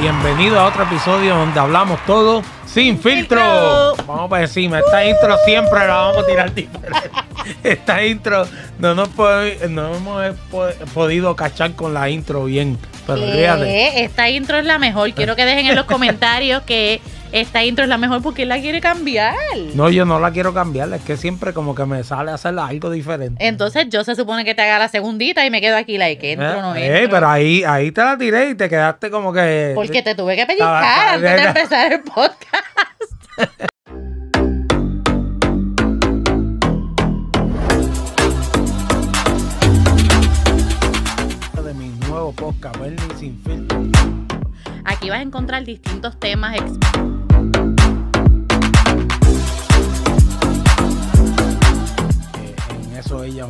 Bienvenido a otro episodio donde hablamos todo sin, filtro. Vamos para encima. Esta uh. intro siempre la vamos a tirar diferente. Esta intro no nos no hemos podido cachar con la intro bien. Pero Esta intro es la mejor. Quiero que dejen en los comentarios que esta intro es la mejor porque él la quiere cambiar. No, yo no la quiero cambiar, es que siempre como que me sale hacer algo diferente. Entonces yo se supone que te haga la segundita y me quedo aquí, la de que eh, entro, no eh, entro. Eh, pero ahí, ahí te la tiré y te quedaste como que. Porque te tuve que pellizcar antes de empezar el podcast. Aquí vas a encontrar distintos temas. ella,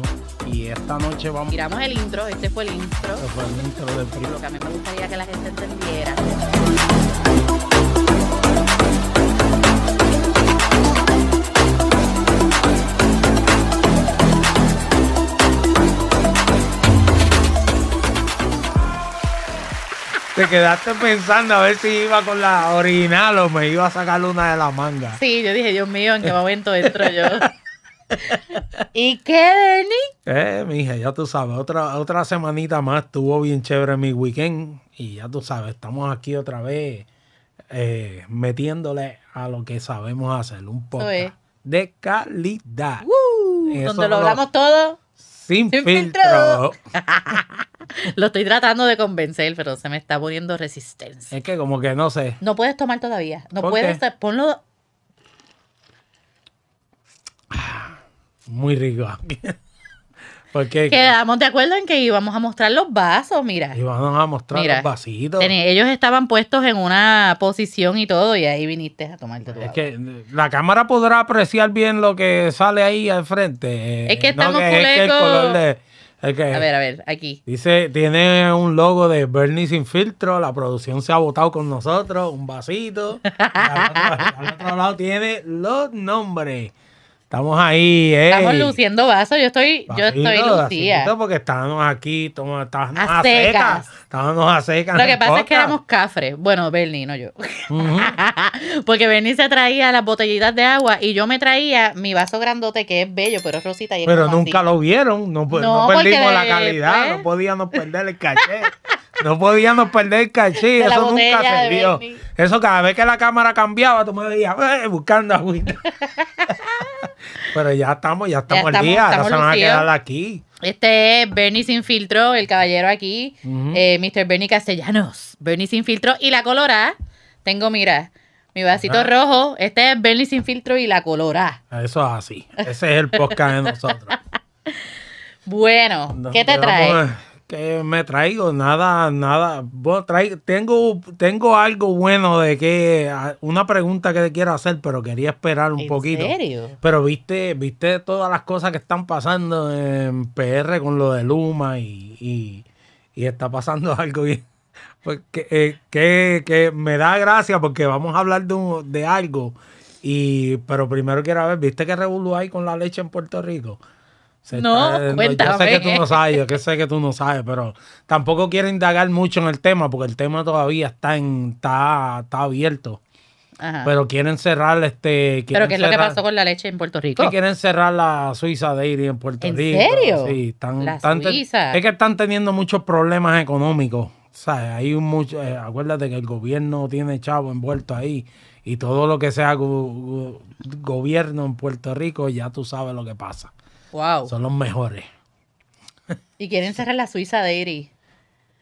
Y esta noche vamos. Miramos el intro, este fue el intro. Este lo que a mí me gustaría que la gente entendiera. Te quedaste pensando a ver si iba con la original o me iba a sacar una de la manga. Sí, yo dije, Dios mío, ¿en qué momento entro yo? ¿Y qué, Denny? Eh, mija, ya tú sabes, otra, otra semanita más estuvo bien chévere mi weekend. Y ya tú sabes, estamos aquí otra vez eh, metiéndole a lo que sabemos hacer, un poco de calidad. donde lo hablamos todo sin, filtro. lo estoy tratando de convencer, pero se me está poniendo resistencia. Es que como que no sé. No puedes tomar todavía. No puedes, qué? ponlo muy rico. Porque quedamos de acuerdo en que íbamos a mostrar los vasos, mira. Íbamos a mostrar los vasitos. ellos estaban puestos en una posición y todo, y ahí viniste a tomarte tu Es que la cámara podrá apreciar bien lo que sale ahí al frente. Es que estamos eh, no, el color de, a ver, a ver, aquí. Dice, tiene un logo de Bernie sin filtro, la producción se ha votado con nosotros, un vasito. al otro lado tiene los nombres Estamos ahí, eh. Estamos luciendo vasos. Yo estoy, yo estoy lucía. Porque estábamos aquí, estábamos a, secas. Estábamos a secas. Lo que pasa es que éramos cafres. Bueno, Bernie, no yo. porque Bernie se traía las botellitas de agua y yo me traía mi vaso grandote que es bello, pero es rosita. Y pero nunca lo vieron. No, pues, no perdimos la calidad. No podíamos perder el caché. No podíamos perder el caché, eso nunca sirvió. Eso cada vez que la cámara cambiaba, tú me veías eh, buscando agüita. Pero ya estamos, ya estamos, el día, ahora se van a quedar aquí. Este es Bernie Sin Filtro, el caballero aquí, eh, Mr. Bernie Castellanos, Bernie Sin Filtro y la colora. Tengo, mira, mi vasito rojo, este es Bernie Sin Filtro y la colora. Eso es así, ese es el podcast de nosotros. Bueno, ¿qué te trae? que me traigo nada, nada. Bueno, traigo, tengo, tengo algo bueno de que una pregunta que te quiero hacer, pero quería esperar un ¿En poquito. Serio? Pero viste, viste todas las cosas que están pasando en PR con lo de Luma y, está pasando algo Porque, pues, eh, que, me da gracia porque vamos a hablar de, de algo. Y, pero primero quiero ver, ¿viste que revolú hay con la leche en Puerto Rico? no, Yo sé que tú no sabes, yo sé que tú no sabes, pero tampoco quieren indagar mucho en el tema porque el tema todavía está en está, está abierto. Pero quieren cerrar este. pero ¿qué es lo que pasó con la leche en Puerto Rico? quieren cerrar la Suiza Dairy en Puerto Rico. ¿En serio? Sí, están, es que están teniendo muchos problemas económicos. Hay un mucho. Eh, acuérdate que el gobierno tiene chavo envuelto ahí y todo lo que sea gobierno en Puerto Rico, ya tú sabes lo que pasa. Son los mejores. Y quieren cerrar la Suiza Dairy.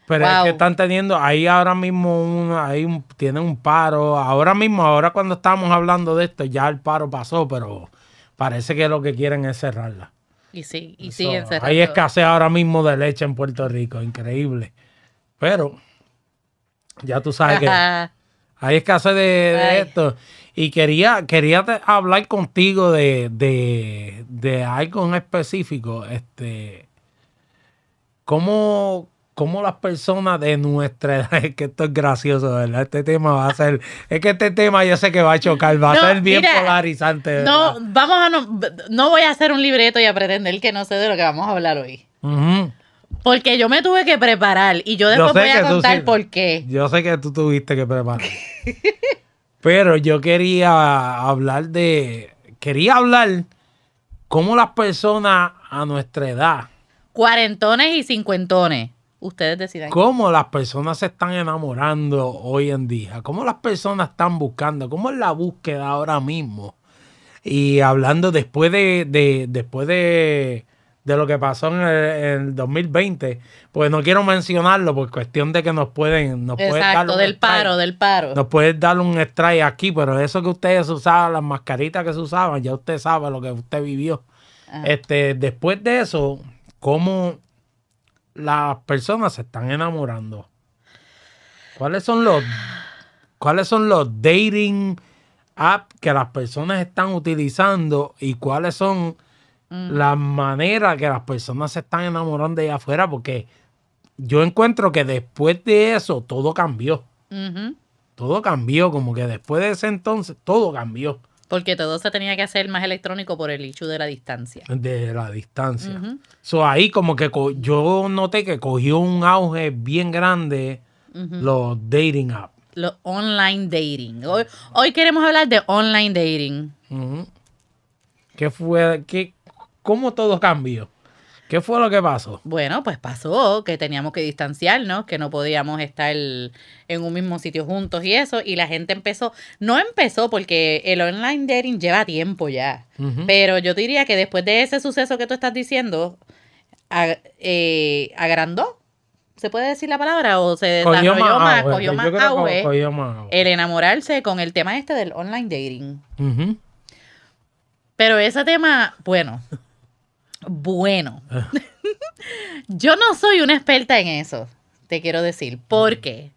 Pero es que están teniendo, ahí ahora mismo ahí tienen un paro. Ahora mismo, ahora cuando estamos hablando de esto, ya el paro pasó, pero parece que lo que quieren es cerrarla. Y sí, y sí siguen cerrando. Hay escasez ahora mismo de leche en Puerto Rico, increíble. Pero ya tú sabes que hay escasez de esto. Y quería, quería hablar contigo de, de, de algo en específico. Este, ¿cómo, cómo las personas de nuestra edad, es que esto es gracioso, ¿verdad? Este tema va a ser, es que este tema yo sé que va a chocar, va a ser bien polarizante. No, vamos a no, voy a hacer un libreto y a pretender que no sé de lo que vamos a hablar hoy. Porque yo me tuve que preparar y yo después voy a contar por qué. Yo sé que tú tuviste que preparar. Pero yo quería hablar de. Quería hablar cómo las personas a nuestra edad. Cuarentones y cincuentones. Ustedes decidan ¿Cómo las personas se están enamorando hoy en día? ¿Cómo las personas están buscando? ¿Cómo es la búsqueda ahora mismo? Y hablando después de, de después de de lo que pasó en el, 2020, pues no quiero mencionarlo por cuestión de que nos pueden, nos Exacto, un del paro, del paro. Nos pueden dar un strike aquí, pero eso que ustedes usaban, las mascaritas que se usaban, ya usted sabe lo que usted vivió. Ah. Este, después de eso, cómo las personas se están enamorando. ¿Cuáles son los cuáles son los dating apps que las personas están utilizando y cuáles son la manera que las personas se están enamorando de allá afuera, porque yo encuentro que después de eso todo cambió. Todo cambió, como que después de ese entonces todo cambió. Porque todo se tenía que hacer más electrónico por el hecho de la distancia. De la distancia. Uh ahí como que yo noté que cogió un auge bien grande los dating apps. Los online dating. Hoy, queremos hablar de online dating. ¿Qué fue? Qué, ¿Cómo todo cambió? ¿Qué fue lo que pasó? Bueno, pues pasó que teníamos que distanciarnos, que no podíamos estar en un mismo sitio juntos y eso. Y la gente empezó, no empezó porque el online dating lleva tiempo ya. Pero yo diría que después de ese suceso que tú estás diciendo, eh, agrandó. ¿Se puede decir la palabra? O se desarrolló más, cogió más, El enamorarse con el tema este del online dating. Pero ese tema, bueno, bueno, ah. yo no soy una experta en eso, te quiero decir, porque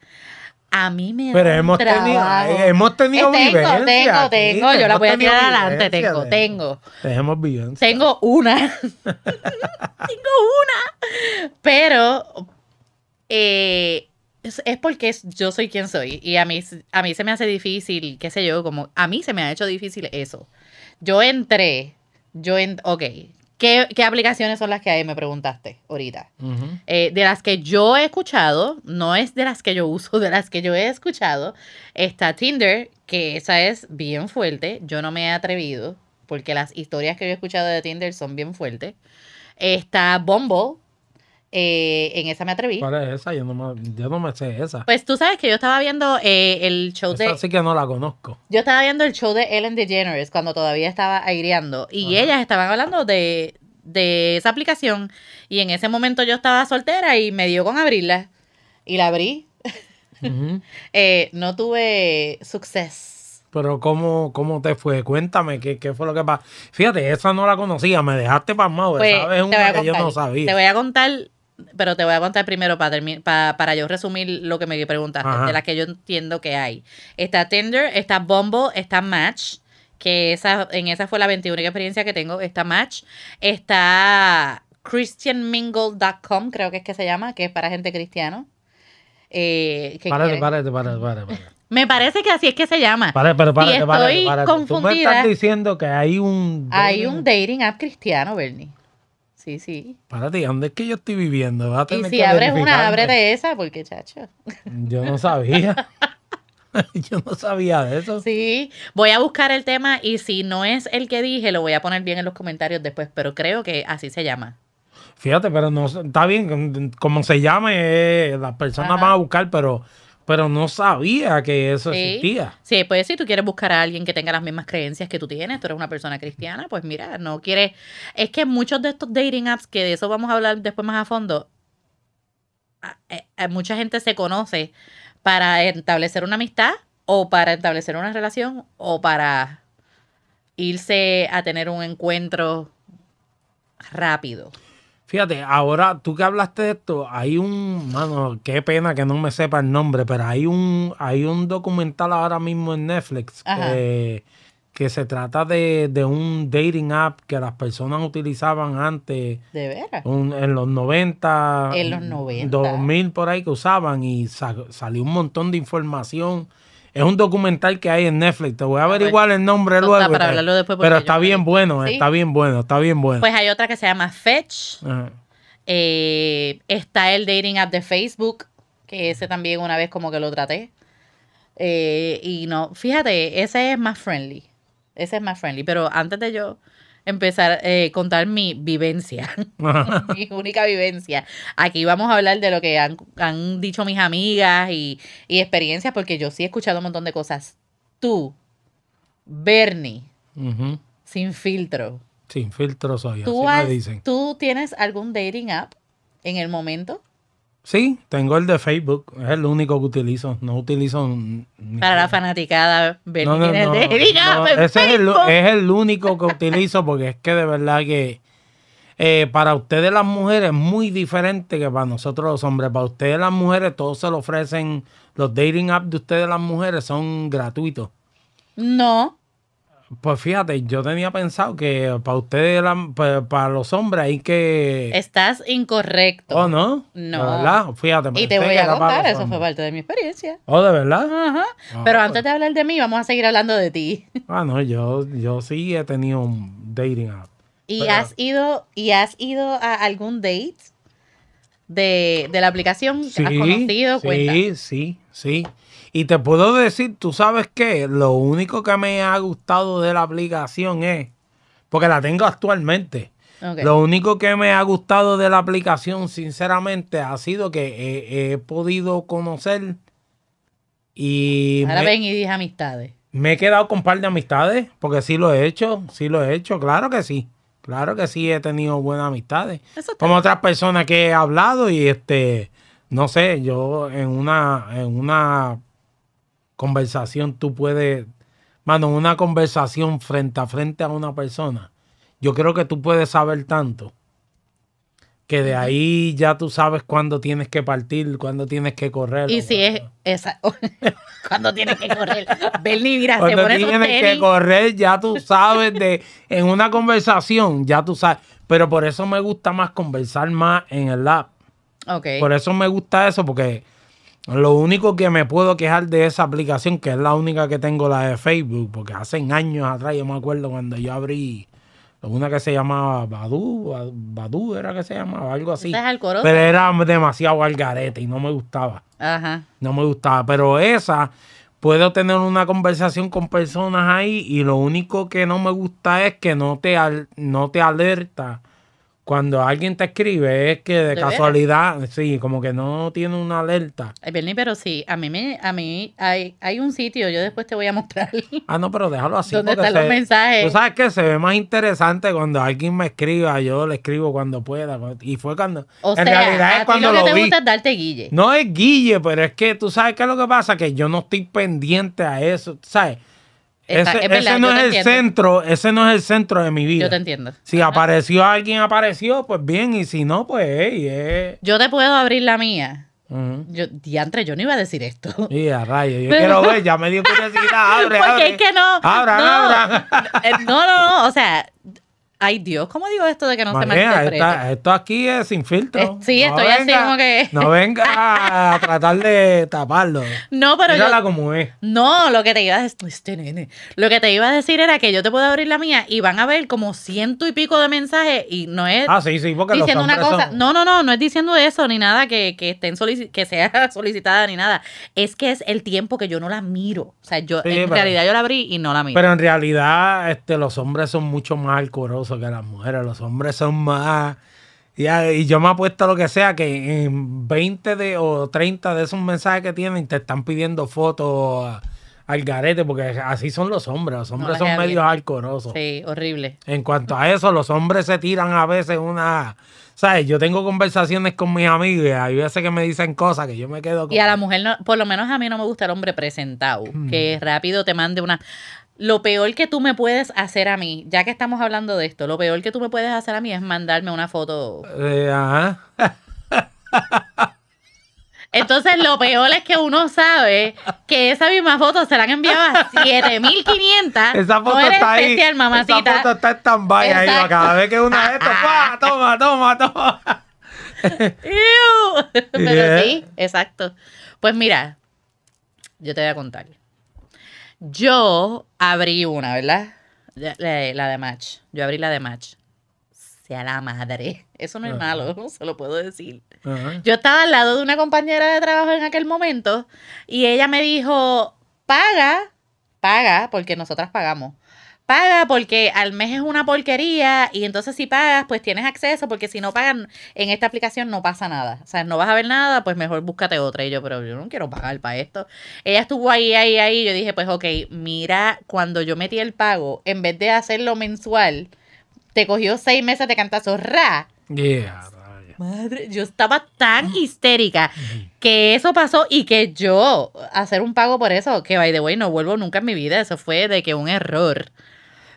a mí me Pero da hemos, Tenido, hemos tenido tengo, Tengo, tengo, yo la voy a tirar adelante, tengo, tengo. tengo. Tenemos vivencia. Tengo una. tengo una. Pero eh, es, porque yo soy quien soy y a mí, a mí se me hace difícil, qué sé yo, como a mí se me ha hecho difícil eso. Yo entré, yo, en, ok, ¿Qué, aplicaciones son las que hay? Me preguntaste ahorita. Eh, de las que yo he escuchado, no es de las que yo uso, de las que yo he escuchado, está Tinder, que esa es bien fuerte. Yo no me he atrevido, porque las historias que yo he escuchado de Tinder son bien fuertes. Está Bumble, eh, en esa me atreví. ¿Cuál es esa? Yo no, me, yo no sé esa. Pues tú sabes que yo estaba viendo eh, el show esa de. Así que no la conozco. Yo estaba viendo el show de Ellen DeGeneres cuando todavía estaba aireando. Y ellas estaban hablando de, de esa aplicación. Y en ese momento yo estaba soltera y me dio con abrirla. Y la abrí. Eh, no tuve suceso. Pero ¿cómo, ¿cómo te fue? Cuéntame, ¿qué, qué fue lo que pasó? Fíjate, esa no la conocía, me dejaste pasmado, pues, es Una que yo no sabía. Te voy a contar pero te voy a contar primero para, para, yo resumir lo que me preguntaste, de las que yo entiendo que hay. Está Tinder, está Bumble, está Match, que esa, en esa fue la 21 experiencia que tengo, está Match, está christianmingle.com, creo que es que se llama, que es para gente cristiana. Eh, párate, párate, Me parece que así es que se llama. estoy confundida. diciendo que hay un... Hay un dating app cristiano, Bernie. Sí, sí. Párate, ¿dónde es que yo estoy viviendo? y si abres una, de esa, porque chacho. Yo no sabía. yo no sabía de eso. Sí, voy a buscar el tema y si no es el que dije, lo voy a poner bien en los comentarios después, pero creo que así se llama. Fíjate, pero no está bien, como se llame, eh, las personas van a buscar, pero pero no sabía que eso existía. Sí, pues si tú quieres buscar a alguien que tenga las mismas creencias que tú tienes, tú eres una persona cristiana, pues mira, no quieres... Es que muchos de estos dating apps, que de eso vamos a hablar después más a fondo, eh, mucha gente se conoce para establecer una amistad o para establecer una relación o para irse a tener un encuentro rápido. Fíjate, ahora tú que hablaste de esto, hay un, mano, qué pena que no me sepa el nombre, pero hay un, hay un documental ahora mismo en Netflix que, se trata de, un dating app que las personas utilizaban antes. ¿De veras? en los 90. En los 90. 2000 por ahí que usaban y salió un montón de información es un documental que hay en Netflix. Te voy a ah, averiguar el nombre luego. Ah, eh, pero está bien bueno, está bien bueno, está bien bueno. Pues hay otra que se llama Fetch. Eh, está el dating app de Facebook, que ese también una vez como que lo traté. Eh, y no, fíjate, ese es más friendly. Ese es más friendly. Pero antes de yo empezar a eh, contar mi vivencia, mi única vivencia. Aquí vamos a hablar de lo que han, dicho mis amigas y, experiencias, porque yo sí he escuchado un montón de cosas. Tú, Bernie, sin filtro. Sin filtro soy, así me dicen. ¿Tú tienes algún dating app en el momento? Sí, tengo el de Facebook, es el único que utilizo. No utilizo. Para la fanaticada, ver no, no, es el, único que utilizo porque es que de verdad que eh, para ustedes las mujeres es muy diferente que para nosotros los hombres. Para ustedes las mujeres todos se lo ofrecen. Los dating apps de ustedes las mujeres son gratuitos. No, pues fíjate, yo tenía pensado que para ustedes, para los hombres, hay que. Estás incorrecto. o ¿Oh, no? No. ¿Verdad? Fíjate. Y te voy a contar, eso fue parte de mi experiencia. ¿Oh, de verdad? Ajá. Ah, Pero antes pues. de hablar de mí, vamos a seguir hablando de ti. Ah, no, yo, yo sí he tenido un dating app. ¿Y, has ido, ¿Y has ido a algún date de, de la aplicación? Sí, ¿Has conocido? Sí, sí, sí. Y te puedo decir, tú sabes que lo único que me ha gustado de la aplicación es, porque la tengo actualmente, lo único que me ha gustado de la aplicación, sinceramente, ha sido que he, podido conocer y... Ahora ven y dije amistades. Me he quedado con un par de amistades, porque sí lo he hecho, sí lo he hecho, claro que sí. Claro que sí he tenido buenas amistades. Como otras personas que he hablado y este, no sé, yo en una, en una conversación tú puedes, mano, una conversación frente a frente a una persona, yo creo que tú puedes saber tanto que de ahí ya tú sabes cuándo tienes que partir, cuándo tienes que correr. Y si es esa, cuándo tienes que correr. Bernie, mira, cuando tienes que correr, ya tú sabes de en una conversación, ya tú sabes, pero por eso me gusta más conversar más en el lab. Okay. Por eso me gusta eso porque lo único que me puedo quejar de esa aplicación, que es la única que tengo, la de Facebook, porque hace años atrás yo me acuerdo cuando yo abrí una que se llamaba Badu, Badu era que se llamaba, algo así. pero era demasiado al y no me gustaba. Ajá. No me gustaba, pero esa puedo tener una conversación con personas ahí y lo único que no me gusta es que no te, no te alerta cuando alguien te escribe es que de, casualidad, sí, como que no tiene una alerta. Ay, Bernie, pero sí, a mí me, a mí hay, hay un sitio, yo después te voy a mostrar. Ah, no, pero déjalo así. ¿Dónde están los mensajes? Tú sabes que se ve más interesante cuando alguien me escriba, yo le escribo cuando pueda. Y fue cuando. O en realidad es cuando. Lo que te gusta darte guille. No es guille, pero es que tú sabes qué es lo que pasa, que yo no estoy pendiente a eso, ¿sabes? ese, ese no es el centro, ese no es el centro de mi vida. Yo te entiendo. Si apareció alguien, apareció, pues bien, y si no, pues eh. Yo te puedo abrir la mía. Uh Yo, diantre, yo no iba a decir esto. Y rayo, yo quiero ver, ya me dio curiosidad. Abre, Porque abre. es que no. Eh, no, no, no. O sea, Ay, Dios, ¿cómo digo esto de que no se me Esta, esto aquí es sin filtro. Eh, sí, estoy así como que. No venga a tratar de taparlo. No, pero. Mírala yo, como es. No, lo que te iba a decir. Este lo que te iba a decir era que yo te puedo abrir la mía y van a ver como ciento y pico de mensajes y no es. Ah, sí, sí, porque diciendo una cosa. No, no, no, no es diciendo eso ni nada que, que estén que sea solicitada ni nada. Es que es el tiempo que yo no la miro. O sea, yo en realidad yo la abrí y no la miro. Pero en realidad, este, los hombres son mucho más alcorosos que las mujeres. Los hombres son más. Ah, y, yo me apuesto a lo que sea, que en 20 de, o 30 de esos mensajes que tienen te están pidiendo fotos al garete, porque así son los hombres. Los hombres son medio alcorosos. Sí, horrible. En cuanto a eso, los hombres se tiran a veces una. ¿Sabes? Yo tengo conversaciones con mis amigas y hay veces que me dicen cosas que yo me quedo con. Y a la mujer, por lo menos a mí no me gusta el hombre presentado, mm. que rápido te mande una lo peor que tú me puedes hacer a mí, ya que estamos hablando de esto, lo peor que tú me puedes hacer a mí es mandarme una foto. Eh, Entonces, lo peor es que uno sabe que esa misma foto se la han enviado a 7500. Esa foto está ahí. Esa foto está stand-by ahí. cada vez que una de estas, ¡pa! Toma, toma, toma. Pero sí, exacto. Pues mira, yo te voy a contar. Yo abrí una, ¿verdad? La, de match. Yo abrí la de match. Sea la madre. Eso no es malo, se lo puedo decir. Yo estaba al lado de una compañera de trabajo en aquel momento y ella me dijo, paga, paga, porque nosotras pagamos paga porque al mes es una porquería y entonces si pagas, pues tienes acceso, porque si no pagan en esta aplicación no pasa nada. O sea, no vas a ver nada, pues mejor búscate otra. Y yo, pero yo no quiero pagar para esto. Ella estuvo ahí, ahí, ahí. yo dije, pues ok, mira, cuando yo metí el pago, en vez de hacerlo mensual, te cogió seis meses de cantazo, ra madre. yo estaba tan histérica que eso pasó y que yo hacer un pago por eso, que by the way, no vuelvo nunca en mi vida. Eso fue de que un error.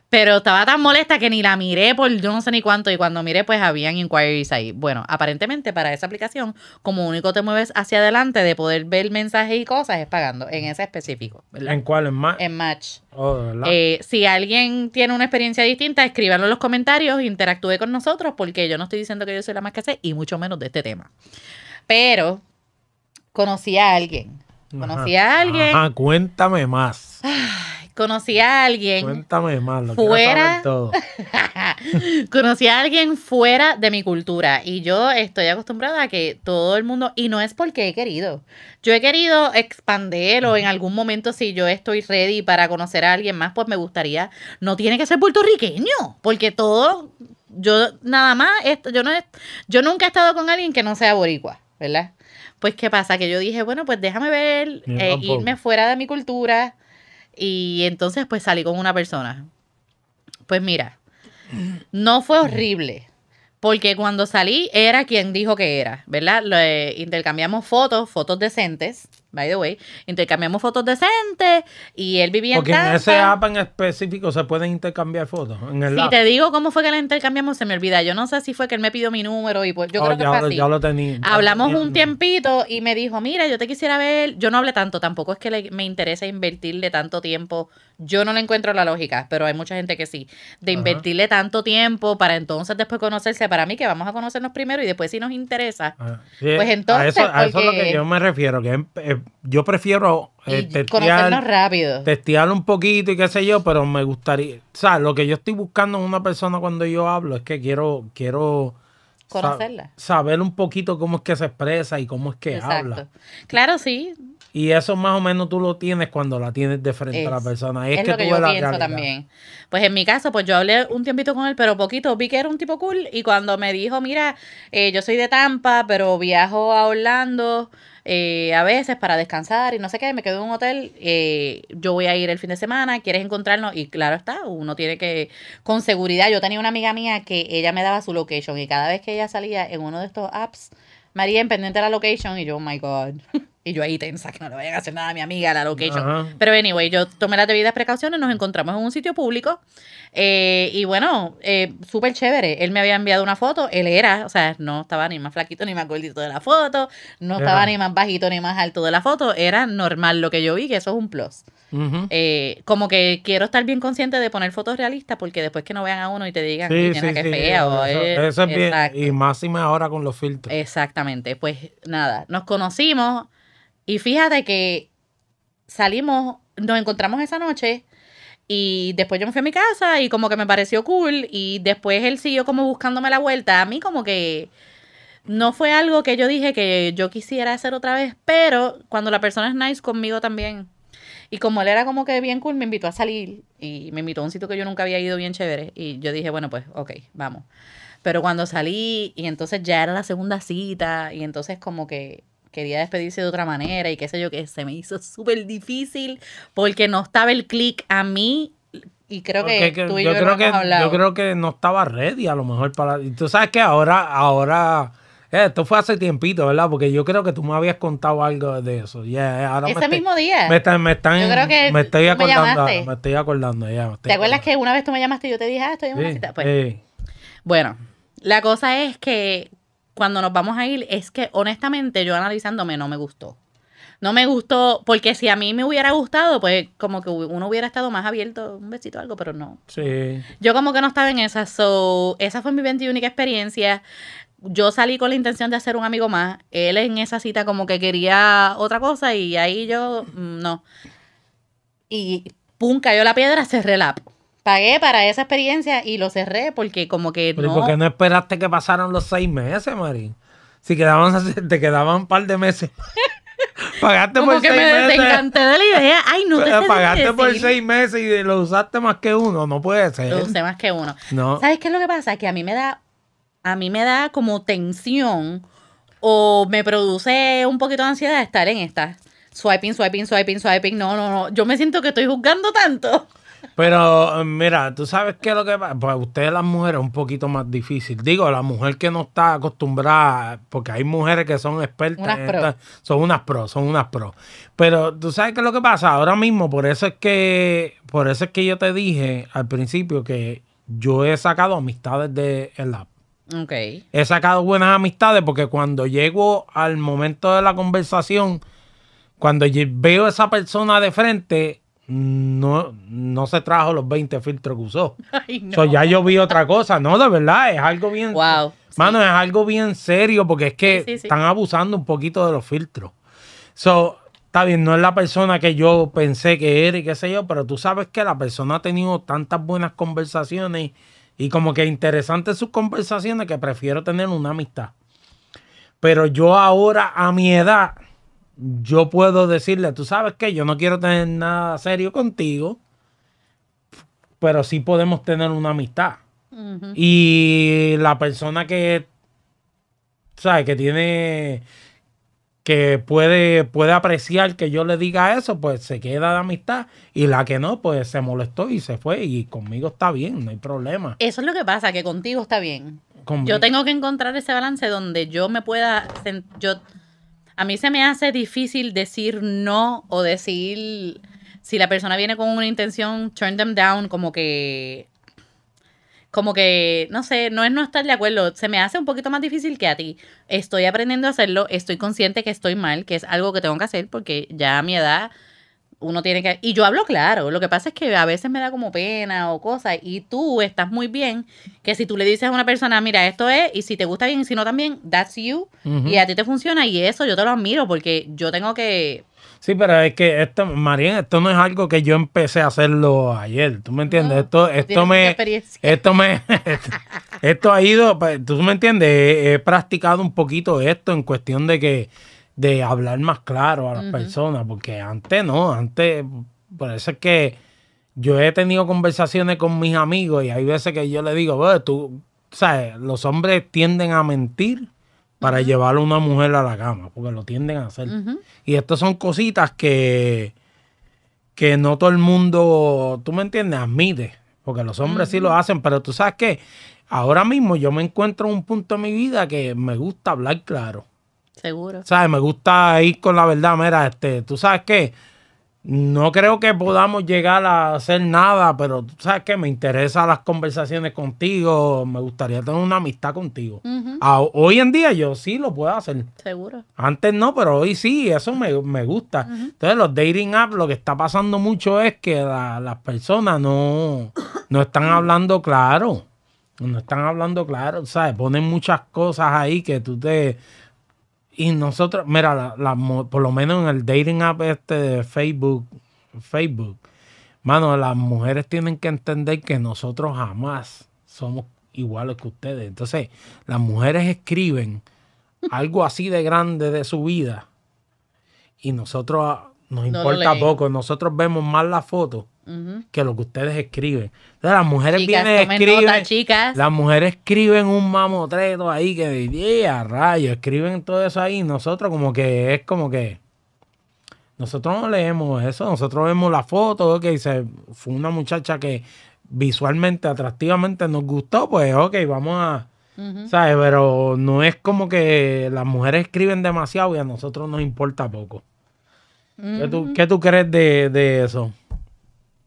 Pero estaba tan molesta que ni la miré por yo no sé ni cuánto. Y cuando miré, pues habían inquiries ahí. Bueno, aparentemente para esa aplicación, como único te mueves hacia adelante de poder ver mensajes y cosas, es pagando en ese específico. ¿En cuál? ¿En Match? En Match. Oh, eh, si alguien tiene una experiencia distinta, escríbanlo en los comentarios, interactúe con nosotros, porque yo no estoy diciendo que yo soy la más que sé y mucho menos de este tema. Pero conocí a alguien. Conocí a alguien. Ah, cuéntame más conocí a alguien. fuera, conocí a alguien fuera de mi cultura y yo estoy acostumbrada a que todo el mundo, y no es porque he querido, yo he querido expandirlo o en algún momento si yo estoy ready para conocer a alguien más, pues me gustaría, no tiene que ser puertorriqueño, porque todo, yo nada más, yo, no, yo nunca he estado con alguien que no sea boricua, ¿verdad? Pues qué pasa, que yo dije, bueno, pues déjame ver, eh, irme fuera de mi cultura y entonces pues salí con una persona. Pues mira, no fue horrible. Porque cuando salí era quien dijo que era, ¿verdad? intercambiamos fotos, fotos decentes by the way, intercambiamos fotos decentes y él vivía Porque en Porque en ese app en específico se pueden intercambiar fotos. si te digo cómo fue que la intercambiamos, se me olvida. Yo no sé si fue que él me pidió mi número y pues yo oh, creo que fue así. ya lo tenía. Hablamos un tiempito y me dijo, mira, yo te quisiera ver. Yo no hablé tanto, tampoco es que me interesa invertirle tanto tiempo. Yo no le encuentro la lógica, pero hay mucha gente que sí. De invertirle tanto tiempo para entonces después conocerse. Para mí que vamos a conocernos primero y después si nos interesa. Ah, pues entonces... A eso, a es lo que yo me refiero, que es yo prefiero eh, testear, rápido. un poquito y qué sé yo, pero me gustaría, o sea, lo que yo estoy buscando en una persona cuando yo hablo es que quiero, quiero conocerla. saber un poquito cómo es que se expresa y cómo es que habla. Claro, sí. Y eso más o menos tú lo tienes cuando la tienes de frente a la persona. Es, que yo la también. Pues en mi caso, pues yo hablé un tiempito con él, pero poquito. Vi que era un tipo cool y cuando me dijo, mira, eh, yo soy de Tampa, pero viajo a Orlando eh, a veces para descansar y no sé qué, me quedo en un hotel, eh, yo voy a ir el fin de semana, quieres encontrarnos y claro está, uno tiene que, con seguridad, yo tenía una amiga mía que ella me daba su location y cada vez que ella salía en uno de estos apps, María en pendiente de la location y yo, oh my God. Y yo ahí tensa, que no le vayan a hacer nada a mi amiga, la location. yo Pero anyway, yo tomé las debidas precauciones, nos encontramos en un sitio público. Eh, y bueno, eh, súper chévere. Él me había enviado una foto, él era, o sea, no estaba ni más flaquito ni más gordito de la foto, no estaba ni más bajito ni más alto de la foto, era normal lo que yo vi, que eso es un plus. Eh, como que quiero estar bien consciente de poner fotos realistas porque después que no vean a uno y te digan sí, sí, que sí, fea o y más ahora con los filtros exactamente pues nada nos conocimos y fíjate que salimos, nos encontramos esa noche y después yo me fui a mi casa y como que me pareció cool y después él siguió como buscándome la vuelta. A mí como que no fue algo que yo dije que yo quisiera hacer otra vez, pero cuando la persona es nice conmigo también. Y como él era como que bien cool, me invitó a salir y me invitó a un sitio que yo nunca había ido bien chévere. Y yo dije, bueno, pues ok, vamos. Pero cuando salí y entonces ya era la segunda cita y entonces como que quería despedirse de otra manera y qué sé yo, que se me hizo súper difícil porque no estaba el click a mí y creo que, tú y yo, creo que yo creo que no estaba ready a lo mejor para y tú sabes que ahora ahora eh, esto fue hace tiempito, ¿verdad? Porque yo creo que tú me habías contado algo de eso. Eh, ahora Ese mismo día. Me, me me estoy acordando. Me, estoy acordando, ¿Te acuerdas que una vez tú me llamaste y yo te dije, ah, estoy en una cita? Pues, sí. Bueno, la cosa es que cuando nos vamos a ir es que honestamente yo analizándome no me gustó. No me gustó, porque si a mí me hubiera gustado, pues como que uno hubiera estado más abierto, un besito o algo, pero no. Sí. Yo como que no estaba en esa, so, esa fue mi y única experiencia. Yo salí con la intención de hacer un amigo más. Él en esa cita como que quería otra cosa y ahí yo, mm, no. Y pum, cayó la piedra, se el pagué para esa experiencia y lo cerré porque como que no... ¿Por qué no esperaste que pasaran los seis meses, Marín? Si quedaban, te quedaban un par de meses. pagaste como por que seis me meses. desencanté de la idea. Ay, no te Pagaste por seis meses y lo usaste más que uno. No puede ser. Lo usé más que uno. ¿Sabes qué es lo que pasa? Que a mí me da... A mí me da como tensión o me produce un poquito de ansiedad estar en esta. Swiping, swiping, swiping, swiping. No, no, no. Yo me siento que estoy juzgando tanto. Pero mira, tú sabes qué lo que pasa. Pues ustedes, las mujeres, es un poquito más difícil. Digo, la mujer que no está acostumbrada, porque hay mujeres que son expertas. son unas pros, son unas pros. Pero tú sabes qué lo que pasa ahora mismo. Por eso es que, por eso es que yo te dije al principio que yo he sacado amistades de el app. Ok. He sacado buenas amistades porque cuando llego al momento de la conversación, cuando veo a esa persona de frente, no, no se trajo los 20 filtros que usó. ya yo vi otra cosa. No, de verdad, es algo bien. Mano, es algo bien serio porque es que están abusando un poquito de los filtros. So, está bien, no es la persona que yo pensé que era y qué sé yo, pero tú sabes que la persona ha tenido tantas buenas conversaciones y como que interesantes sus conversaciones que prefiero tener una amistad. Pero yo ahora, a mi edad, yo puedo decirle, tú sabes que yo no quiero tener nada serio contigo, pero sí podemos tener una amistad. Y la persona que, ¿sabes? Que tiene, que puede, puede apreciar que yo le diga eso, pues se queda de amistad. Y la que no, pues se molestó y se fue. Y conmigo está bien, no hay problema. Eso es lo que pasa, que contigo está bien. Yo tengo que encontrar ese balance donde yo me pueda, yo a mí se me hace difícil decir no o decir si la persona viene con una intención, turn them down, como que. Como que, no sé, no es no estar de acuerdo. Se me hace un poquito más difícil que a ti. Estoy aprendiendo a hacerlo, estoy consciente que estoy mal, que es algo que tengo que hacer porque ya a mi edad uno tiene que... Y yo hablo claro, lo que pasa es que a veces me da como pena o cosas y tú estás muy bien que si tú le dices a una persona, mira, esto es, y si te gusta bien y si no también, that's you, y a ti te funciona y eso yo te lo admiro porque yo tengo que... Sí, pero es que esto, María, esto no es algo que yo empecé a hacerlo ayer, ¿tú me entiendes? esto, esto me, esto me, esto, ha ido, pues, ¿tú me entiendes? he practicado un poquito esto en cuestión de que de hablar más claro a las personas, porque antes no, antes, por eso es que yo he tenido conversaciones con mis amigos y hay veces que yo le digo, tú, sabes, los hombres tienden a mentir para llevar a una mujer a la cama, porque lo tienden a hacer. Y estas son cositas que, que no todo el mundo, tú me entiendes, admite, porque los hombres sí lo hacen, pero tú sabes que ahora mismo yo me encuentro en un punto de mi vida que me gusta hablar claro. Seguro. ¿Sabes? Me gusta ir con la verdad. Mira, este, tú sabes que No creo que podamos llegar a hacer nada, pero tú sabes que me interesan las conversaciones contigo. Me gustaría tener una amistad contigo. Ah, hoy en día yo sí lo puedo hacer. Seguro. Antes no, pero hoy sí, eso me, gusta. Entonces, los dating apps lo que está pasando mucho es que las personas no, no están hablando claro. No están hablando claro, ¿sabes? Ponen muchas cosas ahí que tú te y nosotros, mira, la, por lo menos en el dating app este de Facebook, Facebook, mano, las mujeres tienen que entender que nosotros jamás somos iguales que ustedes. Entonces, las mujeres escriben algo así de grande de su vida y nosotros ah, nos importa poco, nosotros vemos más la foto que lo que ustedes escriben. las mujeres vienen vienen escriben. chicas. Las mujeres escriben un mamotreto ahí que diría, rayo, escriben todo eso ahí. Nosotros, como que es como que. Nosotros no leemos eso, nosotros vemos la foto, que dice, fue una muchacha que visualmente, atractivamente nos gustó, pues ok, vamos a, ¿sabes? Pero no es como que las mujeres escriben demasiado y a nosotros nos importa poco. ¿Qué, tú, ¿Qué, tú, crees de, de eso?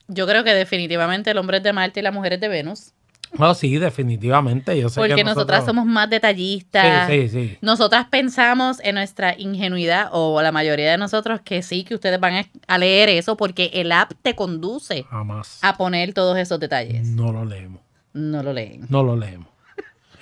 yo creo que definitivamente el hombre es de Marte y la mujer es de Venus. No, sí, definitivamente. Porque nosotras, somos más detallistas. Sí, sí, sí. Nosotras pensamos en nuestra ingenuidad, o la mayoría de nosotros, que sí, que ustedes van a leer eso, porque el app te conduce a poner todos esos detalles. No lo leemos. No lo leen. No lo leemos.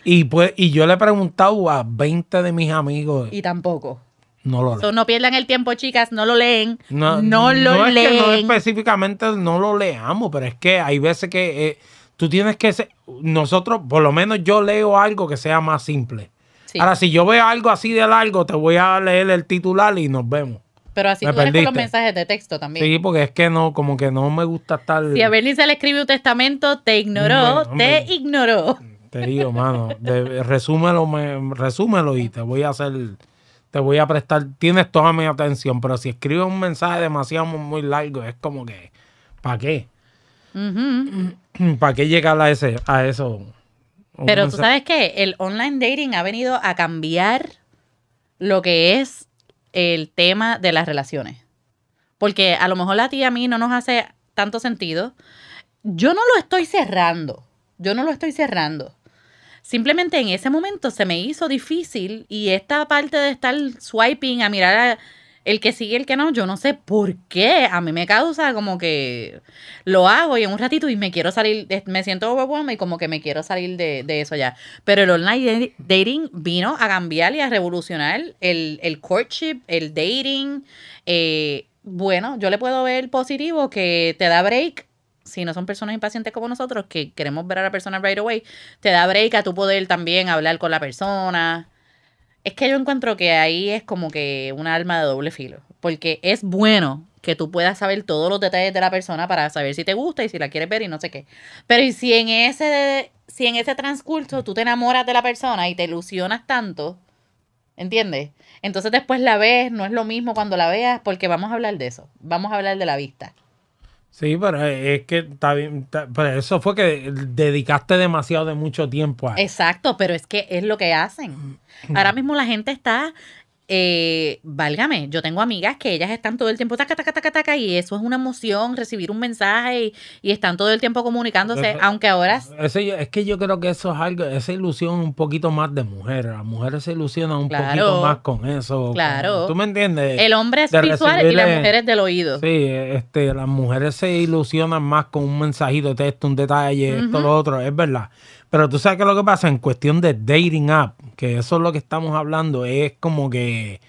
y, pues, y yo le he preguntado a 20 de mis amigos. Y tampoco. No lo leen. no pierdan el tiempo, chicas, no lo leen. No, lo no leen. Es que no específicamente no lo leamos, pero es que hay veces que eh, tú tienes que. Ser, nosotros, por lo menos yo leo algo que sea más simple. Ahora, si yo veo algo así de largo, te voy a leer el titular y nos vemos. Pero así tú los mensajes de texto también. Sí, porque es que no, como que no me gusta estar. Si a Berlín se le escribe un testamento, te ignoró, te ignoro ignoró. Te digo, mano, resúmelo, me, resúmelo y te voy a hacer te voy a prestar, tienes toda mi atención, pero si escribes un mensaje demasiado muy largo, es como que, ¿para qué? ¿Para qué llegar a, ese, a eso? pero tú sabes que el online dating ha venido a cambiar lo que es el tema de las relaciones. Porque a lo mejor a ti a mí no nos hace tanto sentido. Yo no lo estoy cerrando. Yo no lo estoy cerrando. Simplemente en ese momento se me hizo difícil y esta parte de estar swiping a mirar el que sigue, el que no, yo no sé por qué. A mí me causa como que lo hago y en un ratito y me quiero salir, me siento overwhelmed y como que me quiero salir de, eso ya. Pero el online dating vino a cambiar y a revolucionar el, courtship, el dating. Eh, bueno, yo le puedo ver positivo que te da break si no son personas impacientes como nosotros, que queremos ver a la persona right away, te da break a tu poder también hablar con la persona. Es que yo encuentro que ahí es como que un alma de doble filo, porque es bueno que tú puedas saber todos los detalles de la persona para saber si te gusta y si la quieres ver y no sé qué. Pero si en ese si en ese transcurso tú te enamoras de la persona y te ilusionas tanto, ¿entiendes? Entonces después la ves, no es lo mismo cuando la veas porque vamos a hablar de eso, vamos a hablar de la vista. Sí, pero es que está bien, eso fue que dedicaste demasiado de mucho tiempo a Exacto, pero es que es lo que hacen. Mm. Ahora mismo la gente está eh, válgame, yo tengo amigas que ellas están todo el tiempo taca, taca, taca, taca, y eso es una emoción, recibir un mensaje y, están todo el tiempo comunicándose, aunque ahora... Es, es que yo creo que eso es algo, esa ilusión un poquito más de mujer, las mujeres se ilusionan un poquito más con eso. Claro. ¿Tú me entiendes? El hombre es visual y las mujeres del oído. Sí, este, las mujeres se ilusionan más con un mensajito de texto, un detalle, Todo esto, lo otro, es verdad. Pero tú sabes que lo que pasa en cuestión de dating app, que eso es lo que estamos hablando, es como que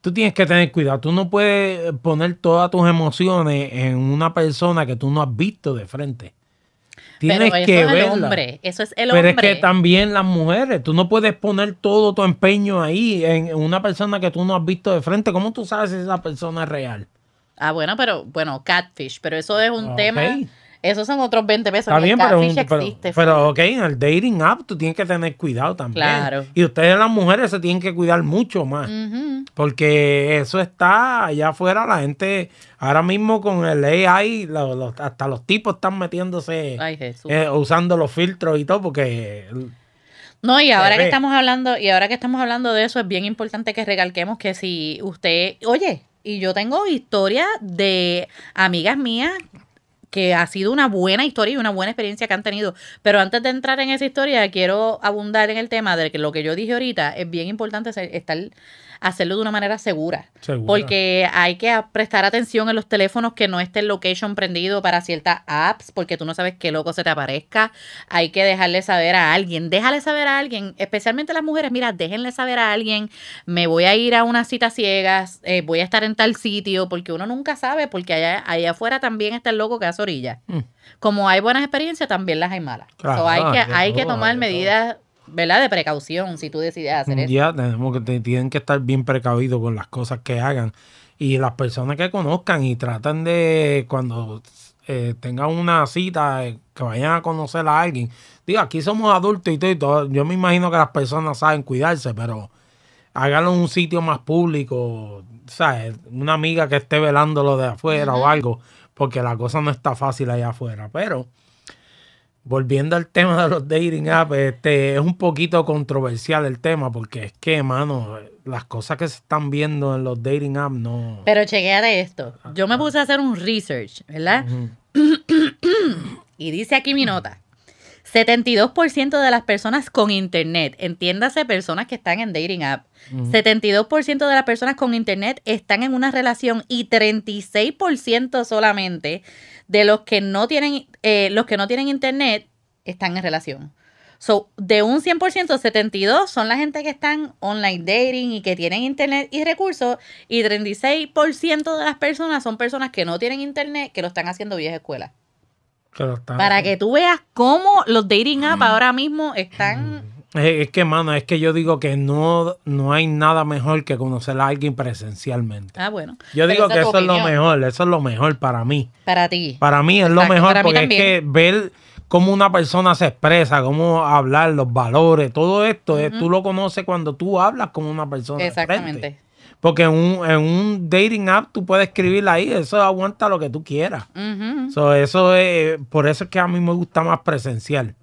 tú tienes que tener cuidado, tú no puedes poner todas tus emociones en una persona que tú no has visto de frente. Tienes Pero eso que es hombre, eso es el hombre. Pero es que también las mujeres, tú no puedes poner todo tu empeño ahí en una persona que tú no has visto de frente. ¿Cómo tú sabes si esa persona es real? Ah, bueno, pero bueno, catfish, pero eso es un tema esos son otros 20 pesos. Está bien, pero, ok, en el dating app tú tienes que tener cuidado también. Claro. Y ustedes las mujeres se tienen que cuidar mucho más. Porque eso está allá afuera, la gente ahora mismo con el AI, hasta los tipos están metiéndose, eh, usando los filtros y todo, porque... No, y ahora que estamos hablando, y ahora que estamos hablando de eso, es bien importante que recalquemos que si usted, oye, y yo tengo historia de amigas mías que ha sido una buena historia y una buena experiencia que han tenido. Pero antes de entrar en esa historia, quiero abundar en el tema de que lo que yo dije ahorita es bien importante estar hacerlo de una manera segura. Porque hay que prestar atención en los teléfonos que no esté el location prendido para ciertas apps, porque tú no sabes qué loco se te aparezca. Hay que dejarle saber a alguien, déjale saber a alguien, especialmente las mujeres, mira, déjenle saber a alguien, me voy a ir a una cita ciegas, eh, voy a estar en tal sitio, porque uno nunca sabe, porque allá, afuera también está el loco que hace orilla. Mm. Como hay buenas experiencias, también las hay malas. hay que, hay que tomar medidas. ¿verdad? De precaución si tú decides hacer eso. Ya, tenemos que, tienen que estar bien precavidos con las cosas que hagan. Y las personas que conozcan y tratan de, cuando eh, tengan una cita, eh, que vayan a conocer a alguien. Digo, aquí somos adultos y todo, Yo me imagino que las personas saben cuidarse, pero háganlo en un sitio más público, ¿sabes? Una amiga que esté velándolo de afuera o algo, porque la cosa no está fácil allá afuera. Pero volviendo al tema de los dating apps, este, es un poquito controversial el tema porque es que, mano, las cosas que se están viendo en los dating apps no... Pero de esto. Yo me puse a hacer un research, ¿verdad? y dice aquí mi nota. 72% de las personas con internet, entiéndase personas que están en dating app, 72% de las personas con internet están en una relación y 36% solamente de los que no tienen, eh, los que no tienen internet están en relación. So, de un 100%, 72 son la gente que están online dating y que tienen internet y recursos, y 36% de las personas son personas que no tienen internet, que lo están haciendo viejas escuela. Para que tú veas cómo los dating apps ahora mismo están es que, mano, es que yo digo que no, no hay nada mejor que conocer a alguien presencialmente. Ah, bueno. Yo digo que eso es lo mejor, eso es lo mejor para mí. Para ti. Para mí es lo mejor porque es que ver cómo una persona se expresa, cómo hablar, los valores, todo esto, eh, tú lo conoces cuando tú hablas con una persona. Exactamente. Porque en un, dating app tú puedes escribir ahí, eso aguanta lo que tú quieras. eso es, por eso es que a mí me gusta más presencial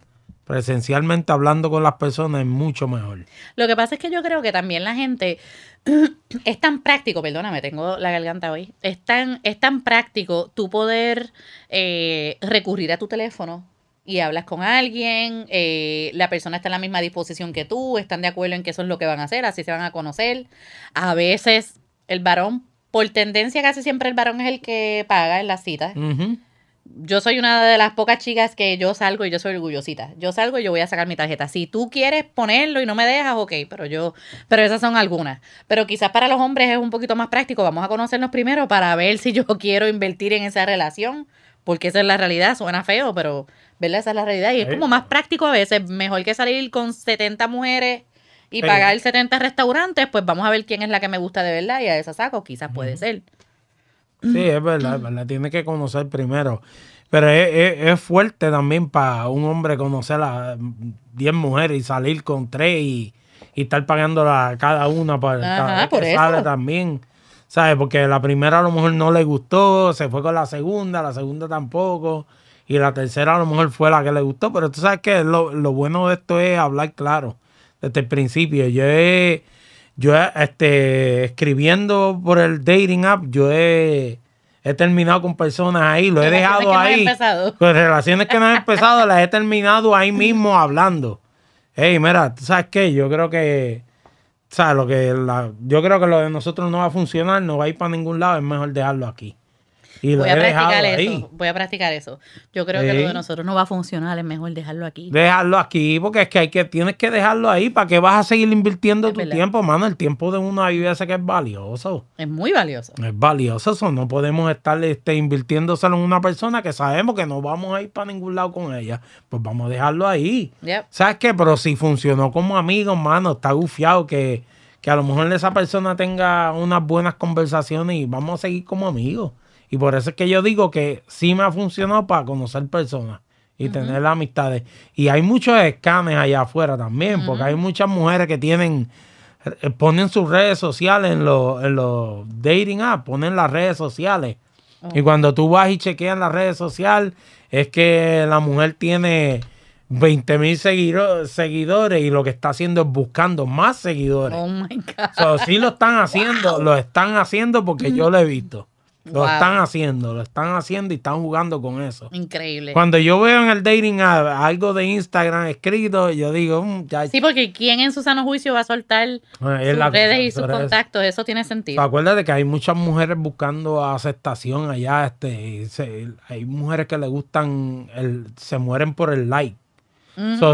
presencialmente hablando con las personas es mucho mejor. Lo que pasa es que yo creo que también la gente es tan práctico, perdóname, tengo la garganta hoy, es tan, es tan práctico tú poder eh, recurrir a tu teléfono y hablas con alguien, eh, la persona está en la misma disposición que tú, están de acuerdo en que eso es lo que van a hacer, así se van a conocer. A veces el varón, por tendencia casi siempre el varón es el que paga en las citas yo soy una de las pocas chicas que yo salgo y yo soy orgullosita. Yo salgo y yo voy a sacar mi tarjeta. Si tú quieres ponerlo y no me dejas, ok, pero yo, pero esas son algunas. Pero quizás para los hombres es un poquito más práctico. Vamos a conocernos primero para ver si yo quiero invertir en esa relación, porque esa es la realidad. Suena feo, pero, ¿verdad? Esa es la realidad. Y es eh. como más práctico a veces, mejor que salir con 70 mujeres y eh. pagar 70 restaurantes, pues vamos a ver quién es la que me gusta de verdad y a esa saco, quizás puede ser. Sí, es verdad, La Tiene que conocer primero. Pero es, es, fuerte también para un hombre conocer a 10 mujeres y salir con tres y, y estar pagándola cada una para cada también. ¿Sabes? Porque la primera a lo mejor no le gustó, se fue con la segunda, la segunda tampoco. Y la tercera a lo mejor fue la que le gustó. Pero tú sabes que lo, lo bueno de esto es hablar claro desde el principio. Yo he yo este, escribiendo por el dating app, yo he, terminado con personas ahí, lo he dejado ahí. con pues, relaciones que no han empezado, las he terminado ahí mismo hablando. Hey, mira, sabes qué? Yo creo que, Lo que yo creo que lo de nosotros no va a funcionar, no va a ir para ningún lado, es mejor dejarlo aquí voy a practicar eso. Voy a practicar eso. Yo creo que lo de nosotros no va a funcionar. Es mejor dejarlo aquí. Dejarlo aquí, porque es que hay que, tienes que dejarlo ahí. ¿Para qué vas a seguir invirtiendo tu tiempo, mano? El tiempo de uno una sé que es valioso. Es muy valioso. Es valioso eso. No podemos estar este, invirtiéndoselo en una persona que sabemos que no vamos a ir para ningún lado con ella. Pues vamos a dejarlo ahí. ¿Sabes qué? Pero si funcionó como amigo, mano, está gufiado que, que a lo mejor esa persona tenga unas buenas conversaciones y vamos a seguir como amigos. Y por eso es que yo digo que sí me ha funcionado para conocer personas y tener las tener amistades. Y hay muchos escanes allá afuera también, porque hay muchas mujeres que tienen, eh, ponen sus redes sociales en los, en dating apps, ponen las redes sociales. Oh. Y cuando tú vas y chequeas las redes sociales, es que la mujer tiene 20 mil seguidores y lo que está haciendo es buscando más seguidores. Oh sí lo están haciendo, lo están haciendo porque yo lo he visto. Lo están haciendo, lo están haciendo y están jugando con eso. Increíble. Cuando yo veo en el dating app algo de Instagram escrito, yo digo, mm, Sí, porque ¿quién en su sano juicio va a soltar sus redes y sus contactos? Eso tiene sentido. Acuérdate que hay muchas mujeres buscando aceptación allá. este Hay mujeres que le gustan, se mueren por el like.